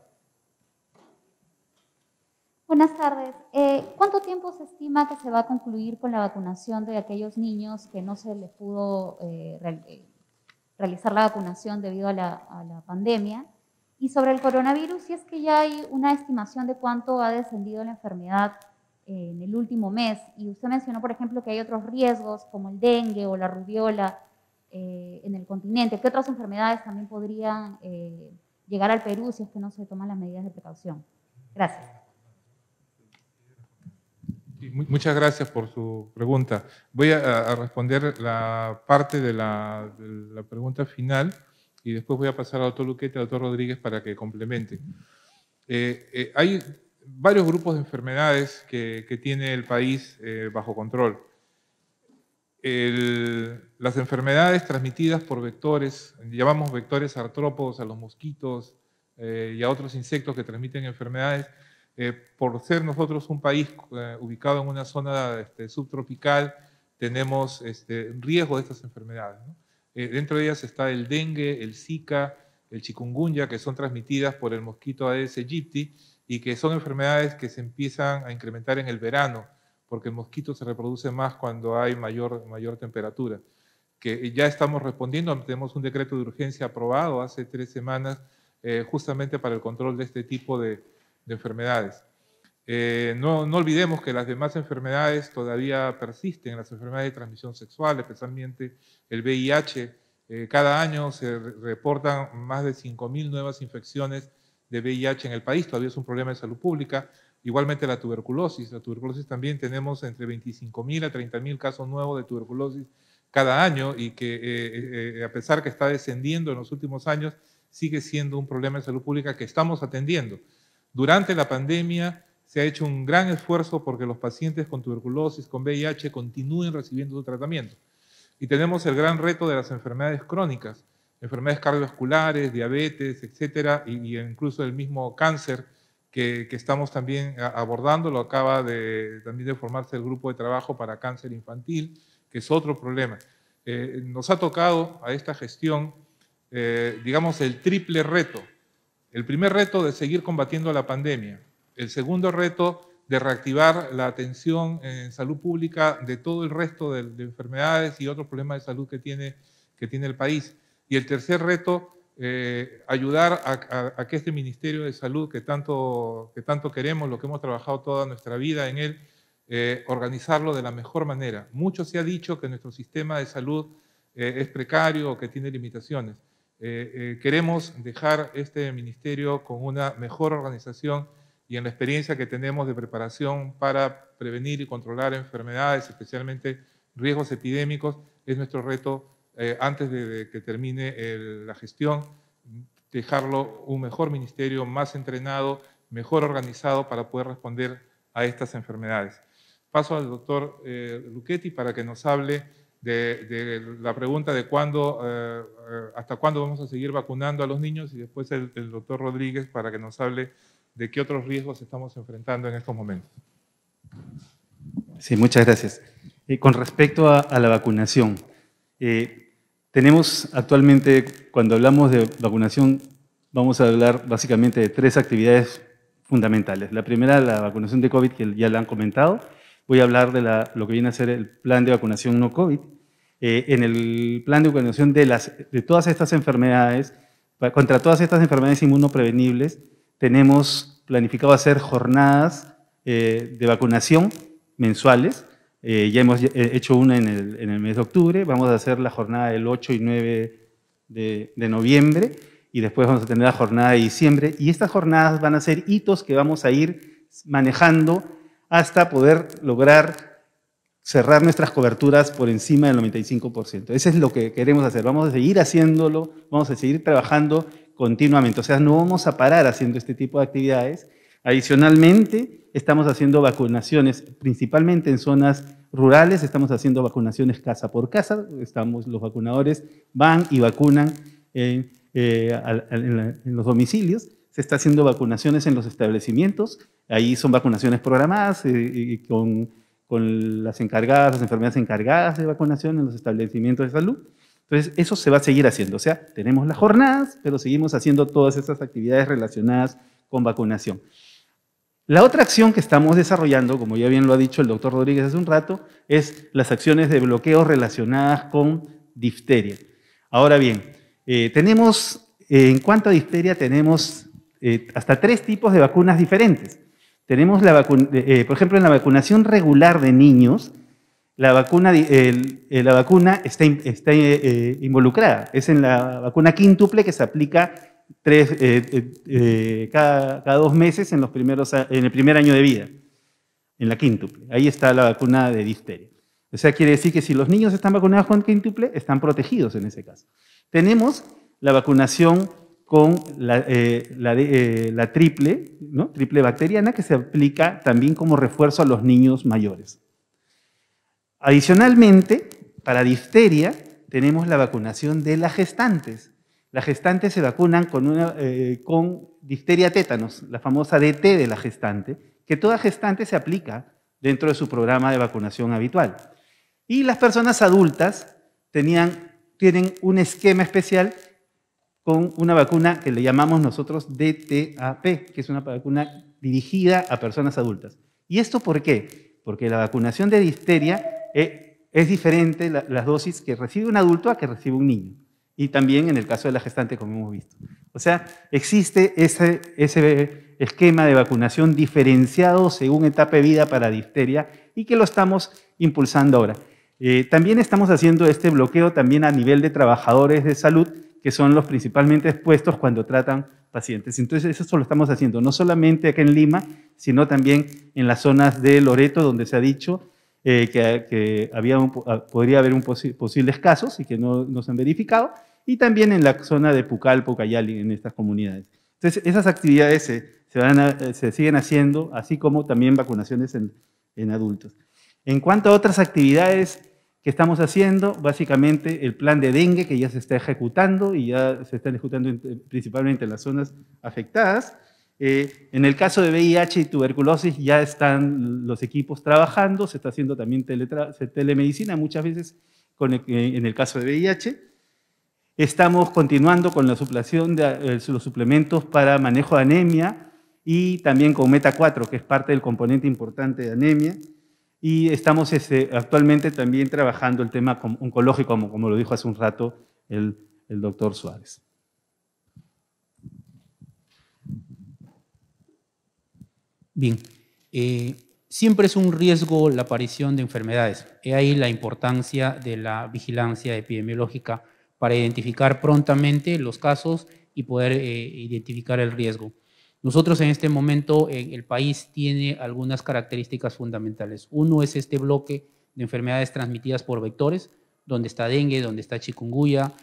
Buenas tardes. Eh, ¿Cuánto tiempo se estima que se va a concluir con la vacunación de aquellos niños que no se les pudo eh, eh, realizar la vacunación debido a la, a la pandemia? Y sobre el coronavirus, si es que ya hay una estimación de cuánto ha descendido la enfermedad en el último mes. Y usted mencionó, por ejemplo, que hay otros riesgos como el dengue o la rubiola. Eh, en el continente? ¿Qué otras enfermedades también podrían eh, llegar al Perú si es que no se toman las medidas de precaución? Gracias. muchas gracias por su pregunta. Voy a, responder la parte de la, pregunta final y después voy a pasar al doctor Luquete, al doctor Rodríguez para que complemente. Eh, hay varios grupos de enfermedades que tiene el país bajo control las enfermedades transmitidas por vectores, llamamos vectores artrópodos a los mosquitos eh, y a otros insectos que transmiten enfermedades, eh, por ser nosotros un país eh, ubicado en una zona este, subtropical, tenemos este, riesgo de estas enfermedades. dentro de ellas está el dengue, el zika, el chikungunya, que son transmitidas por el mosquito Aedes aegypti y que son enfermedades que se empiezan a incrementar en el verano porque el mosquito se reproduce más cuando hay mayor, mayor temperatura. Que ya estamos respondiendo, tenemos un decreto de urgencia aprobado hace tres semanas eh, justamente para el control de este tipo de, enfermedades. Eh, no, olvidemos que las demás enfermedades todavía persisten, las enfermedades de transmisión sexual, especialmente el VIH. Eh, cada año se reportan más de 5.000 nuevas infecciones de VIH en el país, todavía es un problema de salud pública. Igualmente la tuberculosis. La tuberculosis también tenemos entre 25.000 a 30.000 casos nuevos de tuberculosis cada año y que eh, eh, eh, a pesar que está descendiendo en los últimos años, sigue siendo un problema de salud pública que estamos atendiendo. Durante la pandemia se ha hecho un gran esfuerzo porque los pacientes con tuberculosis, con VIH, continúen recibiendo su tratamiento. Y tenemos el gran reto de las enfermedades crónicas, enfermedades cardiovasculares, diabetes, etcétera, e incluso el mismo cáncer que, estamos también abordando. Lo acaba de, también de formarse el grupo de trabajo para cáncer infantil, que es otro problema. Eh, nos ha tocado a esta gestión, eh, digamos, el triple reto. El primer reto de seguir combatiendo la pandemia. El segundo reto de reactivar la atención en salud pública de todo el resto de, enfermedades y otros problemas de salud que tiene, que tiene el país. Y el tercer reto eh, ayudar a, que este Ministerio de Salud que tanto, que tanto queremos, lo que hemos trabajado toda nuestra vida en él, eh, organizarlo de la mejor manera. Mucho se ha dicho que nuestro sistema de salud eh, es precario o que tiene limitaciones. Eh, queremos dejar este ministerio con una mejor organización y en la experiencia que tenemos de preparación para prevenir y controlar enfermedades, especialmente riesgos epidémicos, es nuestro reto eh, antes de, que termine la gestión, dejarlo un mejor ministerio, más entrenado, mejor organizado para poder responder a estas enfermedades. Paso al doctor eh, para que nos hable de, la pregunta de cuándo, eh, hasta cuándo vamos a seguir vacunando a los niños y después el, doctor Rodríguez para que nos hable de qué otros riesgos estamos enfrentando en estos momentos. Sí, muchas gracias. con respecto a, la vacunación, eh, tenemos actualmente, cuando hablamos de vacunación, vamos a hablar básicamente de tres actividades fundamentales. La primera, la vacunación de COVID, que ya la han comentado. Voy a hablar de lo que viene a ser el plan de vacunación no COVID. Eh, en el plan de vacunación de, las, de todas estas enfermedades, contra todas estas enfermedades inmunoprevenibles, tenemos planificado hacer jornadas eh, de vacunación mensuales eh, ya hemos eh, hecho una en el, mes de octubre, vamos a hacer la jornada del 8 y 9 de, de noviembre y después vamos a tener la jornada de diciembre. Y estas jornadas van a ser hitos que vamos a ir manejando hasta poder lograr cerrar nuestras coberturas por encima del 95%. Ese es lo que queremos hacer. Vamos a seguir haciéndolo, vamos a seguir trabajando continuamente. O sea, no vamos a parar haciendo este tipo de actividades Adicionalmente, estamos haciendo vacunaciones, principalmente en zonas rurales, estamos haciendo vacunaciones casa por casa, estamos, los vacunadores van y vacunan en, eh, los domicilios, se está haciendo vacunaciones en los establecimientos, ahí son vacunaciones programadas eh, con, las encargadas, las enfermedades encargadas de vacunación en los establecimientos de salud. Entonces, eso se va a seguir haciendo. O sea, tenemos las jornadas, pero seguimos haciendo todas esas actividades relacionadas con vacunación. La otra acción que estamos desarrollando, como ya bien lo ha dicho el doctor Rodríguez hace un rato, es las acciones de bloqueo relacionadas con difteria. Ahora bien, eh, tenemos, eh, en cuanto a difteria, tenemos eh, hasta tres tipos de vacunas diferentes. Tenemos, la vacuna, por ejemplo, en la vacunación regular de niños, la vacuna, la vacuna está, está involucrada. Es en la vacuna quíntuple que se aplica eh, eh, eh, cada, dos meses en, los primeros, en el primer año de vida, en la quíntuple. Ahí está la vacuna de difteria. O sea, quiere decir que si los niños están vacunados con quíntuple, están protegidos en ese caso. Tenemos la vacunación con la, triple, ¿no? triple bacteriana, que se aplica también como refuerzo a los niños mayores. Adicionalmente, para difteria tenemos la vacunación de las gestantes. Las gestantes se vacunan con, una, eh, con difteria tétanos, la famosa DT de la gestante, que toda gestante se aplica dentro de su programa de vacunación habitual. Y las personas adultas tenían, tienen un esquema especial con una vacuna que le llamamos nosotros DTAP, que es una vacuna dirigida a personas adultas. ¿Y esto por qué? Porque la vacunación de difteria eh, es diferente las dosis que recibe un adulto a que recibe un niño y también en el caso de la gestante, como hemos visto. O sea, existe ese, esquema de vacunación diferenciado según etapa de vida para difteria y que lo estamos impulsando ahora. Eh, también estamos haciendo este bloqueo también a nivel de trabajadores de salud, que son los principalmente expuestos cuando tratan pacientes. Entonces, eso lo estamos haciendo no solamente acá en Lima, sino también en las zonas de Loreto, donde se ha dicho, eh, que, ah, podría haber un posibles casos y que no, nos se han verificado, y también en la zona de Pucal, Pocayali, en estas comunidades. Entonces, esas actividades se, eh, siguen haciendo, así como también vacunaciones en, adultos. En cuanto a otras actividades que estamos haciendo, básicamente el plan de dengue que ya se está ejecutando y ya se está ejecutando principalmente en las zonas afectadas. Eh, en el caso de VIH y tuberculosis ya están los equipos trabajando, se está haciendo también telemedicina muchas veces con en el caso de VIH. Estamos continuando con la suplación de eh, los suplementos para manejo de anemia y también con Meta 4, que es parte del componente importante de anemia. Y estamos este, actualmente también trabajando el tema oncológico, como, lo dijo hace un rato el doctor Suárez. Bien, eh, siempre es un riesgo la aparición de enfermedades. He ahí la importancia de la vigilancia epidemiológica para identificar prontamente los casos y poder eh, identificar el riesgo. Nosotros en este momento el país tiene algunas características fundamentales. Uno es este bloque de enfermedades transmitidas por vectores, donde está dengue, donde está chikungunya,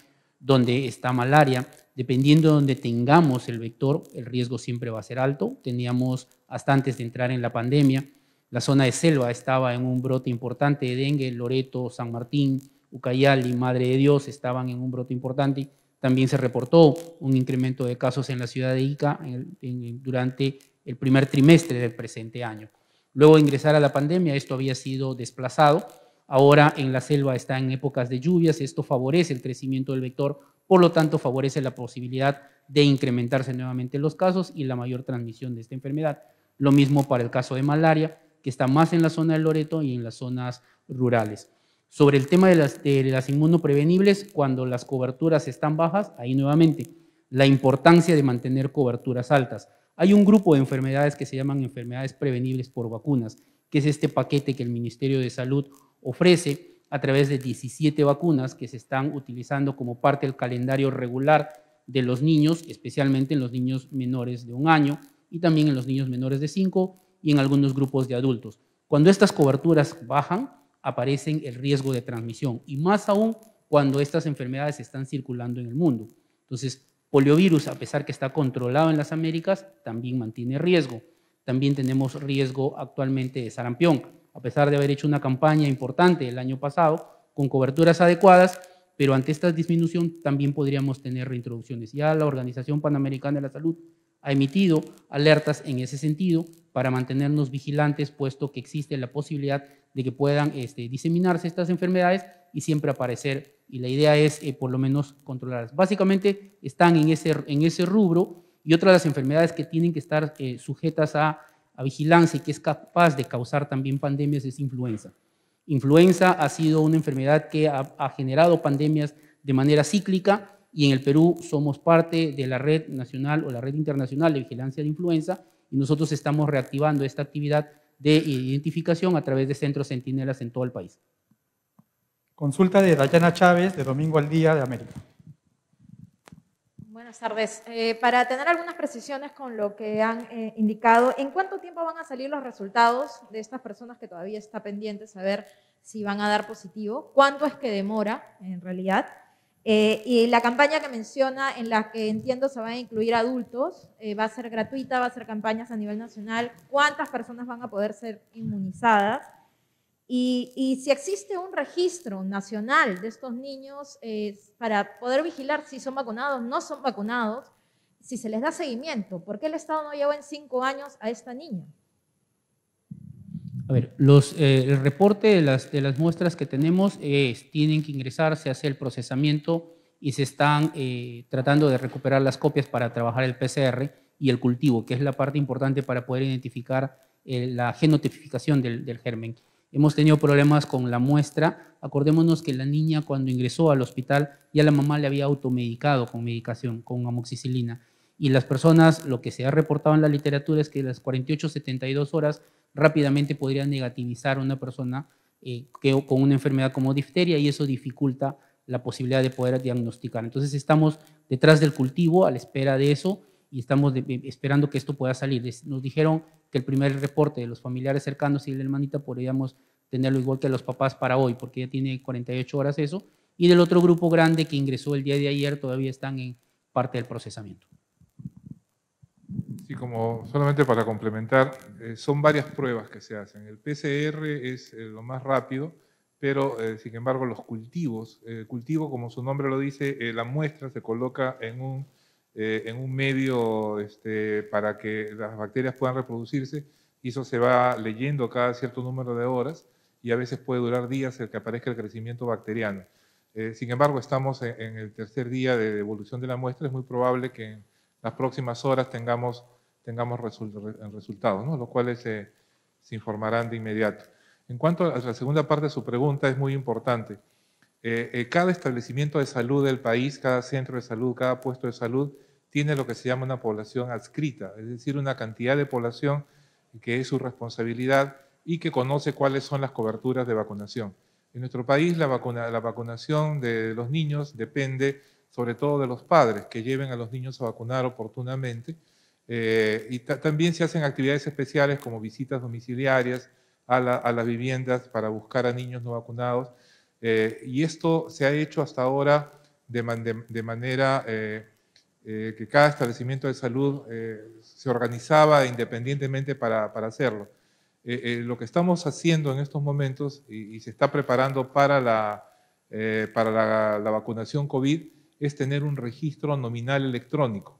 donde está malaria. Dependiendo de donde tengamos el vector, el riesgo siempre va a ser alto. Teníamos hasta antes de entrar en la pandemia. La zona de selva estaba en un brote importante de dengue, Loreto, San Martín, Ucayali, Madre de Dios estaban en un brote importante. También se reportó un incremento de casos en la ciudad de Ica durante el primer trimestre del presente año. Luego de ingresar a la pandemia, esto había sido desplazado. Ahora en la selva está en épocas de lluvias, esto favorece el crecimiento del vector, por lo tanto favorece la posibilidad de incrementarse nuevamente los casos y la mayor transmisión de esta enfermedad. Lo mismo para el caso de malaria, que está más en la zona de Loreto y en las zonas rurales. Sobre el tema de las, de las inmunoprevenibles, cuando las coberturas están bajas, ahí nuevamente la importancia de mantener coberturas altas. Hay un grupo de enfermedades que se llaman enfermedades prevenibles por vacunas, que es este paquete que el Ministerio de Salud ofrece a través de 17 vacunas que se están utilizando como parte del calendario regular de los niños, especialmente en los niños menores de un año, y también en los niños menores de 5 y en algunos grupos de adultos. Cuando estas coberturas bajan, aparecen el riesgo de transmisión y más aún cuando estas enfermedades están circulando en el mundo. Entonces, poliovirus, a pesar que está controlado en las Américas, también mantiene riesgo. También tenemos riesgo actualmente de sarampión, a pesar de haber hecho una campaña importante el año pasado con coberturas adecuadas, pero ante esta disminución también podríamos tener reintroducciones. Ya la Organización Panamericana de la Salud ha emitido alertas en ese sentido para mantenernos vigilantes, puesto que existe la posibilidad de que puedan este, diseminarse estas enfermedades y siempre aparecer. Y la idea es eh, por lo menos controlarlas. Básicamente están en ese, en ese rubro y otra de las enfermedades que tienen que estar eh, sujetas a, vigilancia y que es capaz de causar también pandemias es influenza. Influenza ha sido una enfermedad que ha generado pandemias de manera cíclica y en el Perú somos parte de la red nacional o la red internacional de vigilancia de influenza y nosotros estamos reactivando esta actividad de identificación a través de centros centinelas en todo el país. Consulta de Dayana Chávez, de Domingo al Día de América. Buenas tardes. Eh, para tener algunas precisiones con lo que han eh, indicado, ¿en cuánto tiempo van a salir los resultados de estas personas que todavía está pendiente saber si van a dar positivo? ¿Cuánto es que demora en realidad? Eh, y la campaña que menciona, en la que entiendo se van a incluir adultos, eh, va a ser gratuita, va a ser campañas a nivel nacional, cuántas personas van a poder ser inmunizadas. Y, si existe un registro nacional de estos niños eh, para poder vigilar si son vacunados, no son vacunados, si se les da seguimiento, ¿por qué el Estado no lleva en cinco años a esta niña? A ver, los, eh, el reporte de las, muestras que tenemos es, tienen que ingresar, se hace el procesamiento y se están eh, tratando de recuperar las copias para trabajar el PCR y el cultivo, que es la parte importante para poder identificar eh, la genotipificación del, del germen. Hemos tenido problemas con la muestra. Acordémonos que la niña cuando ingresó al hospital ya la mamá le había automedicado con medicación, con amoxicilina. Y las personas, lo que se ha reportado en la literatura es que las 48-72 horas rápidamente podría negativizar a una persona eh, que, con una enfermedad como difteria y eso dificulta la posibilidad de poder diagnosticar. Entonces estamos detrás del cultivo a la espera de eso y estamos eh, esperando que esto pueda salir. Nos dijeron que el primer reporte de los familiares cercanos y de la hermanita podríamos tenerlo igual que los papás para hoy, porque ya tiene 48 horas eso. Y del otro grupo grande que ingresó el día de ayer todavía están en parte del procesamiento. Sí, como solamente para complementar, eh, son varias pruebas que se hacen. El PCR es eh, lo más rápido, pero eh, sin embargo los cultivos, el cultivo como su nombre lo dice, la muestra se coloca en un, en un medio este, para que las bacterias puedan reproducirse y eso se va leyendo cada cierto número de horas y a veces puede durar días el que aparezca el crecimiento bacteriano. sin embargo, estamos en, el tercer día de evolución de la muestra, es muy probable que en las próximas horas tengamos tengamos resultados, los cuales se, informarán de inmediato. En cuanto a la segunda parte de su pregunta, es muy importante. Eh, eh, cada establecimiento de salud del país, cada centro de salud, cada puesto de salud, tiene lo que se llama una población adscrita, es decir, una cantidad de población que es su responsabilidad y que conoce cuáles son las coberturas de vacunación. En nuestro país la vacunación de los niños depende sobre todo de los padres que lleven a los niños a vacunar oportunamente eh, y también se hacen actividades especiales como visitas domiciliarias a, las viviendas para buscar a niños no vacunados. Eh, y esto se ha hecho hasta ahora de, manera eh, que cada establecimiento de salud se organizaba independientemente para, hacerlo. lo que estamos haciendo en estos momentos y, se está preparando para, la, para la, la vacunación COVID es tener un registro nominal electrónico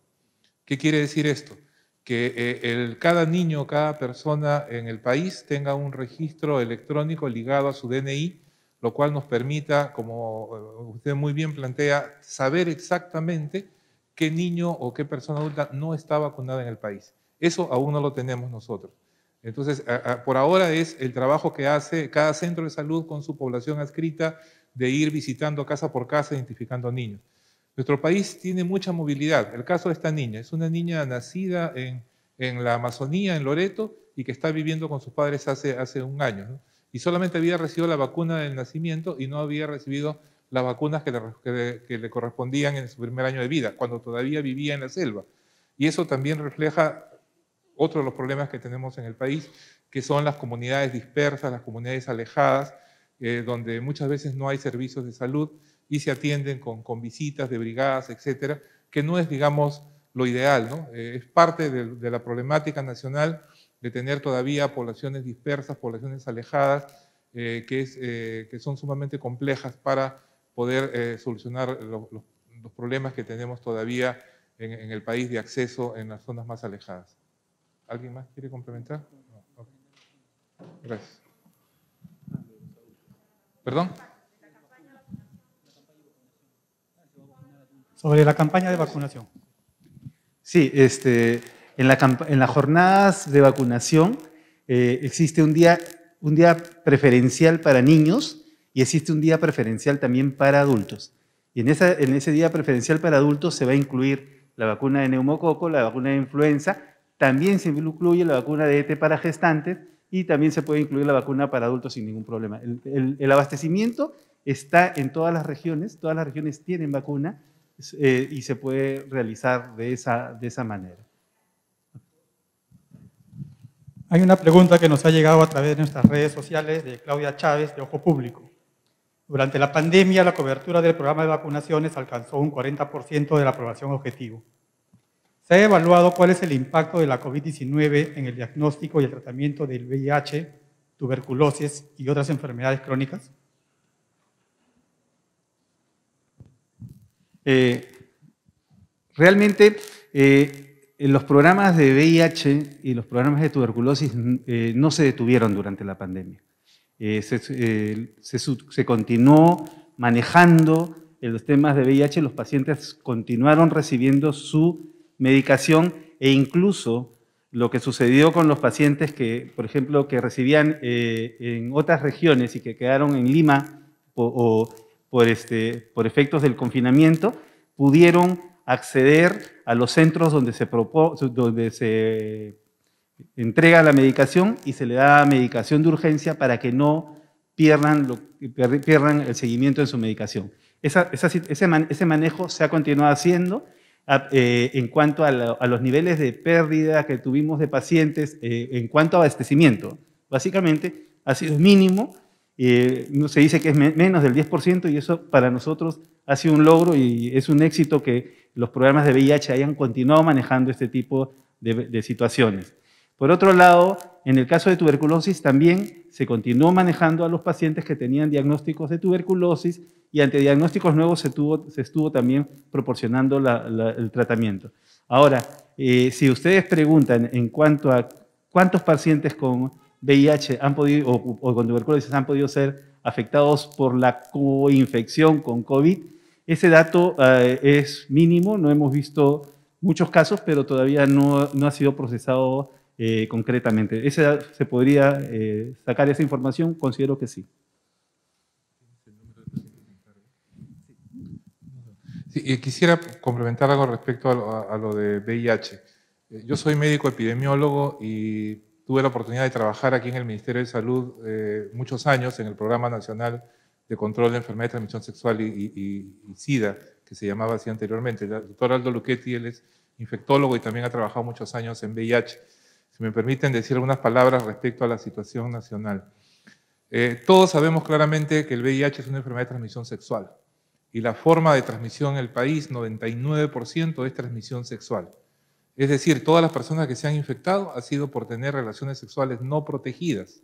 ¿Qué quiere decir esto? Que eh, cada niño, cada persona en el país tenga un registro electrónico ligado a su DNI, lo cual nos permita, como eh, usted muy bien plantea, saber exactamente qué niño o qué persona adulta no está vacunada en el país. Eso aún no lo tenemos nosotros. Entonces, por ahora es el trabajo que hace cada centro de salud con su población adscrita de ir visitando casa por casa, identificando niños. Nuestro país tiene mucha movilidad. El caso de esta niña, es una niña nacida en, la Amazonía, en Loreto, y que está viviendo con sus padres hace, un año. Y solamente había recibido la vacuna del nacimiento y no había recibido las vacunas que le, correspondían en su primer año de vida, cuando todavía vivía en la selva. Y eso también refleja otro de los problemas que tenemos en el país, que son las comunidades dispersas, las comunidades alejadas, eh, donde muchas veces no hay servicios de salud y se atienden con, con visitas de brigadas, etcétera, que no es, digamos, lo ideal, ¿no? Eh, es parte de, la problemática nacional de tener todavía poblaciones dispersas, poblaciones alejadas, eh, que, es, eh, que son sumamente complejas para poder solucionar los, problemas que tenemos todavía en, el país de acceso en las zonas más alejadas. ¿Alguien más quiere complementar? No. Gracias. ¿Perdón? Sobre la campaña de vacunación. Sí, este, en, la, en las jornadas de vacunación eh, existe un día, un día preferencial para niños y existe un día preferencial también para adultos. Y en, esa, en ese día preferencial para adultos se va a incluir la vacuna de neumococo, la vacuna de influenza, también se incluye la vacuna de ET para gestantes y también se puede incluir la vacuna para adultos sin ningún problema. el abastecimiento está en todas las regiones, todas las regiones tienen vacuna eh, y se puede realizar de esa, de esa manera. Hay una pregunta que nos ha llegado a través de nuestras redes sociales de Claudia Chávez de Ojo Público. Durante la pandemia, la cobertura del programa de vacunaciones alcanzó un 40% de la aprobación objetivo. ¿Se ha evaluado cuál es el impacto de la COVID-19 en el diagnóstico y el tratamiento del VIH, tuberculosis y otras enfermedades crónicas? Eh, realmente eh, los programas de VIH y los programas de tuberculosis eh, no se detuvieron durante la pandemia. Se, continuó manejando los temas de VIH, los pacientes continuaron recibiendo su medicación e incluso lo que sucedió con los pacientes que, por ejemplo, que recibían en otras regiones y que quedaron en Lima o, o por, este, por efectos del confinamiento, pudieron acceder a los centros donde se, donde se entrega la medicación y se le da medicación de urgencia para que no pierdan, pierdan el seguimiento de su medicación. ese, manejo se ha continuado haciendo eh, en cuanto a, los niveles de pérdida que tuvimos de pacientes eh, en cuanto a abastecimiento. Básicamente ha sido mínimo eh, se dice que es menos del 10% y eso para nosotros ha sido un logro y es un éxito que los programas de VIH hayan continuado manejando este tipo de, situaciones. Por otro lado, en el caso de tuberculosis también se continuó manejando a los pacientes que tenían diagnósticos de tuberculosis y ante diagnósticos nuevos se, estuvo también proporcionando el tratamiento. Ahora, eh, si ustedes preguntan en cuanto a cuántos pacientes con VIH han podido, o, con tuberculosis han podido ser afectados por la co-infección con COVID. Ese dato eh, es mínimo, no hemos visto muchos casos, pero todavía no, ha sido procesado eh, concretamente. ¿Ese, ¿Se podría eh, sacar esa información? Considero que sí. quisiera complementar algo respecto a lo, a lo de VIH. Yo soy médico epidemiólogo y tuve la oportunidad de trabajar aquí en el Ministerio de Salud eh, muchos años en el Programa Nacional de Control de Enfermedad de Transmisión Sexual y, SIDA, que se llamaba así anteriormente. El doctor Aldo Luchetti, él es infectólogo y también ha trabajado muchos años en VIH. Si me permiten decir algunas palabras respecto a la situación nacional. Eh, todos sabemos claramente que el VIH es una enfermedad de transmisión sexual y la forma de transmisión en el país, 99% es transmisión sexual. Es decir, todas las personas que se han infectado ha sido por tener relaciones sexuales no protegidas.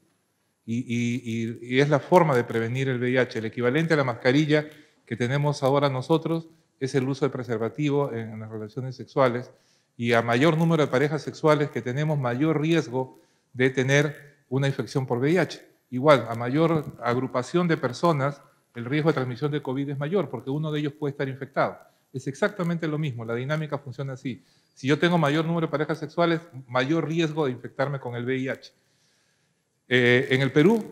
Y, es la forma de prevenir el VIH. El equivalente a la mascarilla que tenemos ahora nosotros es el uso de preservativo en, las relaciones sexuales. Y a mayor número de parejas sexuales que tenemos, mayor riesgo de tener una infección por VIH. Igual, a mayor agrupación de personas, el riesgo de transmisión de COVID es mayor porque uno de ellos puede estar infectado. Es exactamente lo mismo, la dinámica funciona así. Si yo tengo mayor número de parejas sexuales, mayor riesgo de infectarme con el VIH. Eh, en el Perú,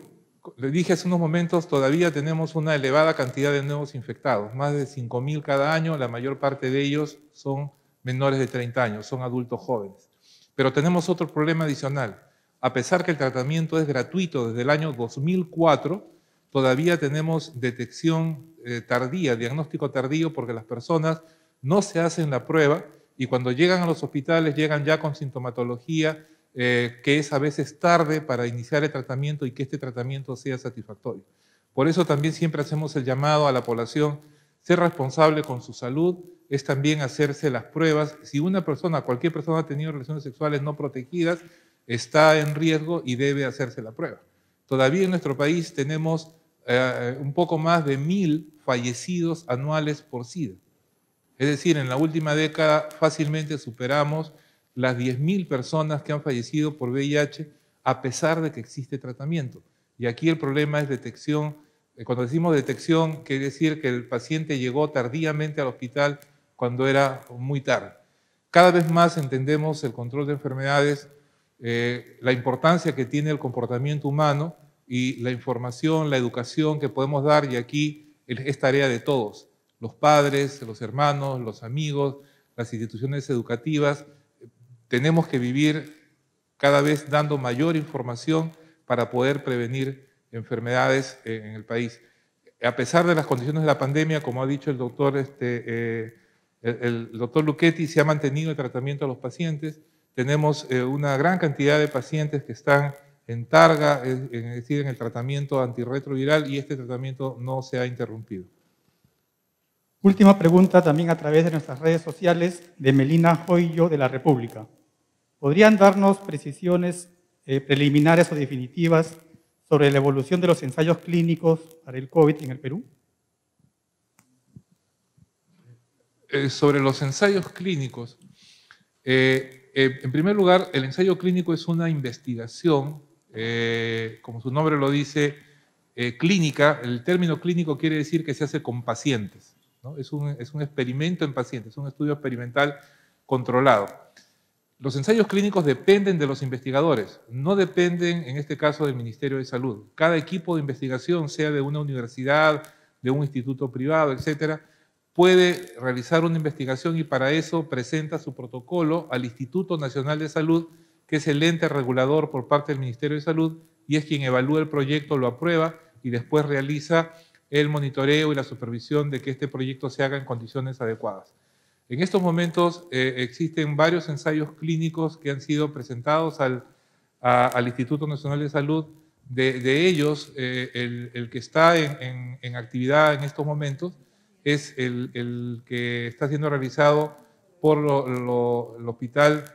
le dije hace unos momentos, todavía tenemos una elevada cantidad de nuevos infectados, más de 5.000 cada año, la mayor parte de ellos son menores de 30 años, son adultos jóvenes. Pero tenemos otro problema adicional. A pesar que el tratamiento es gratuito desde el año 2004, todavía tenemos detección eh, tardía, diagnóstico tardío, porque las personas no se hacen la prueba y cuando llegan a los hospitales llegan ya con sintomatología eh, que es a veces tarde para iniciar el tratamiento y que este tratamiento sea satisfactorio. Por eso también siempre hacemos el llamado a la población, ser responsable con su salud es también hacerse las pruebas. Si una persona, cualquier persona ha tenido relaciones sexuales no protegidas, está en riesgo y debe hacerse la prueba. Todavía en nuestro país tenemos eh, un poco más de mil fallecidos anuales por SIDA. Es decir, en la última década fácilmente superamos las 10.000 personas que han fallecido por VIH a pesar de que existe tratamiento. Y aquí el problema es detección. Eh, cuando decimos detección, quiere decir que el paciente llegó tardíamente al hospital cuando era muy tarde. Cada vez más entendemos el control de enfermedades, eh, la importancia que tiene el comportamiento humano y la información, la educación que podemos dar, y aquí es tarea de todos, los padres, los hermanos, los amigos, las instituciones educativas, tenemos que vivir cada vez dando mayor información para poder prevenir enfermedades eh, en el país. A pesar de las condiciones de la pandemia, como ha dicho el doctor, este, eh, el, doctor Luchetti, se ha mantenido el tratamiento a los pacientes. Tenemos eh, una gran cantidad de pacientes que están en Targa, es, decir, en el tratamiento antirretroviral y este tratamiento no se ha interrumpido. Última pregunta también a través de nuestras redes sociales de Melina Joyo de la República. ¿Podrían darnos precisiones eh, preliminares o definitivas sobre la evolución de los ensayos clínicos para el COVID en el Perú? Eh, sobre los ensayos clínicos. Eh, en primer lugar, el ensayo clínico es una investigación eh, como su nombre lo dice, eh, clínica, el término clínico quiere decir que se hace con pacientes. Es, un, experimento en pacientes, es un estudio experimental controlado. Los ensayos clínicos dependen de los investigadores, no dependen en este caso del Ministerio de Salud. Cada equipo de investigación, sea de una universidad, de un instituto privado, etcétera, puede realizar una investigación y para eso presenta su protocolo al Instituto Nacional de Salud que es el ente regulador por parte del Ministerio de Salud y es quien evalúa el proyecto, lo aprueba y después realiza el monitoreo y la supervisión de que este proyecto se haga en condiciones adecuadas. En estos momentos eh, existen varios ensayos clínicos que han sido presentados al, al Instituto Nacional de Salud. De, ellos, eh, el, que está en, actividad en estos momentos es el, que está siendo realizado por el Hospital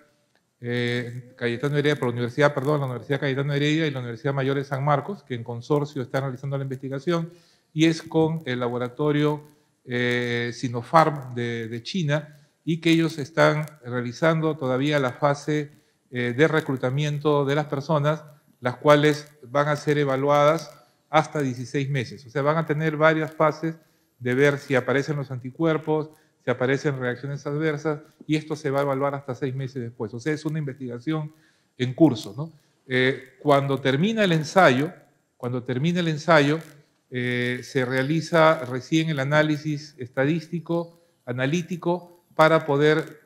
eh, Cayetano Heredia, por la Universidad, perdón, la Universidad Cayetano Heredia y la Universidad Mayor de San Marcos, que en consorcio están realizando la investigación, y es con el laboratorio eh, Sinopharm de, China, y que ellos están realizando todavía la fase eh, de reclutamiento de las personas, las cuales van a ser evaluadas hasta 16 meses. O sea, van a tener varias fases de ver si aparecen los anticuerpos, se aparecen reacciones adversas y esto se va a evaluar hasta seis meses después. O sea, es una investigación en curso. Eh, cuando termina el ensayo, cuando termina el ensayo, eh, se realiza recién el análisis estadístico, analítico, para poder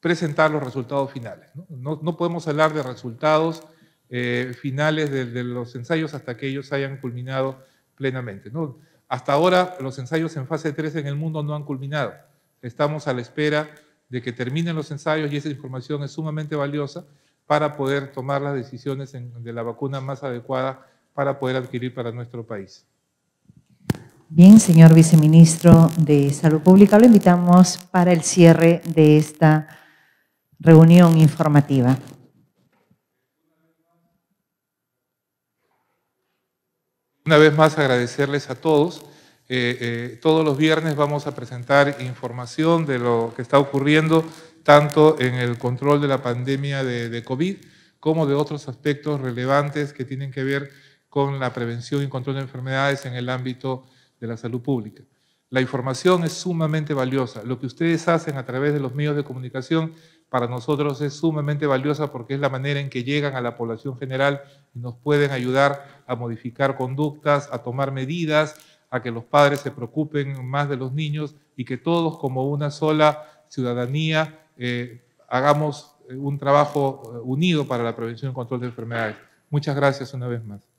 presentar los resultados finales. No, podemos hablar de resultados eh, finales de, los ensayos hasta que ellos hayan culminado plenamente. Hasta ahora los ensayos en fase 3 en el mundo no han culminado. Estamos a la espera de que terminen los ensayos y esa información es sumamente valiosa para poder tomar las decisiones de la vacuna más adecuada para poder adquirir para nuestro país. Bien, señor viceministro de Salud Pública, lo invitamos para el cierre de esta reunión informativa. Una vez más agradecerles a todos eh, eh, todos los viernes vamos a presentar información de lo que está ocurriendo, tanto en el control de la pandemia de, COVID como de otros aspectos relevantes que tienen que ver con la prevención y control de enfermedades en el ámbito de la salud pública. La información es sumamente valiosa. Lo que ustedes hacen a través de los medios de comunicación para nosotros es sumamente valiosa porque es la manera en que llegan a la población general y nos pueden ayudar a modificar conductas, a tomar medidas, a que los padres se preocupen más de los niños y que todos como una sola ciudadanía eh, hagamos eh, un trabajo eh, unido para la prevención y control de enfermedades. Muchas gracias una vez más.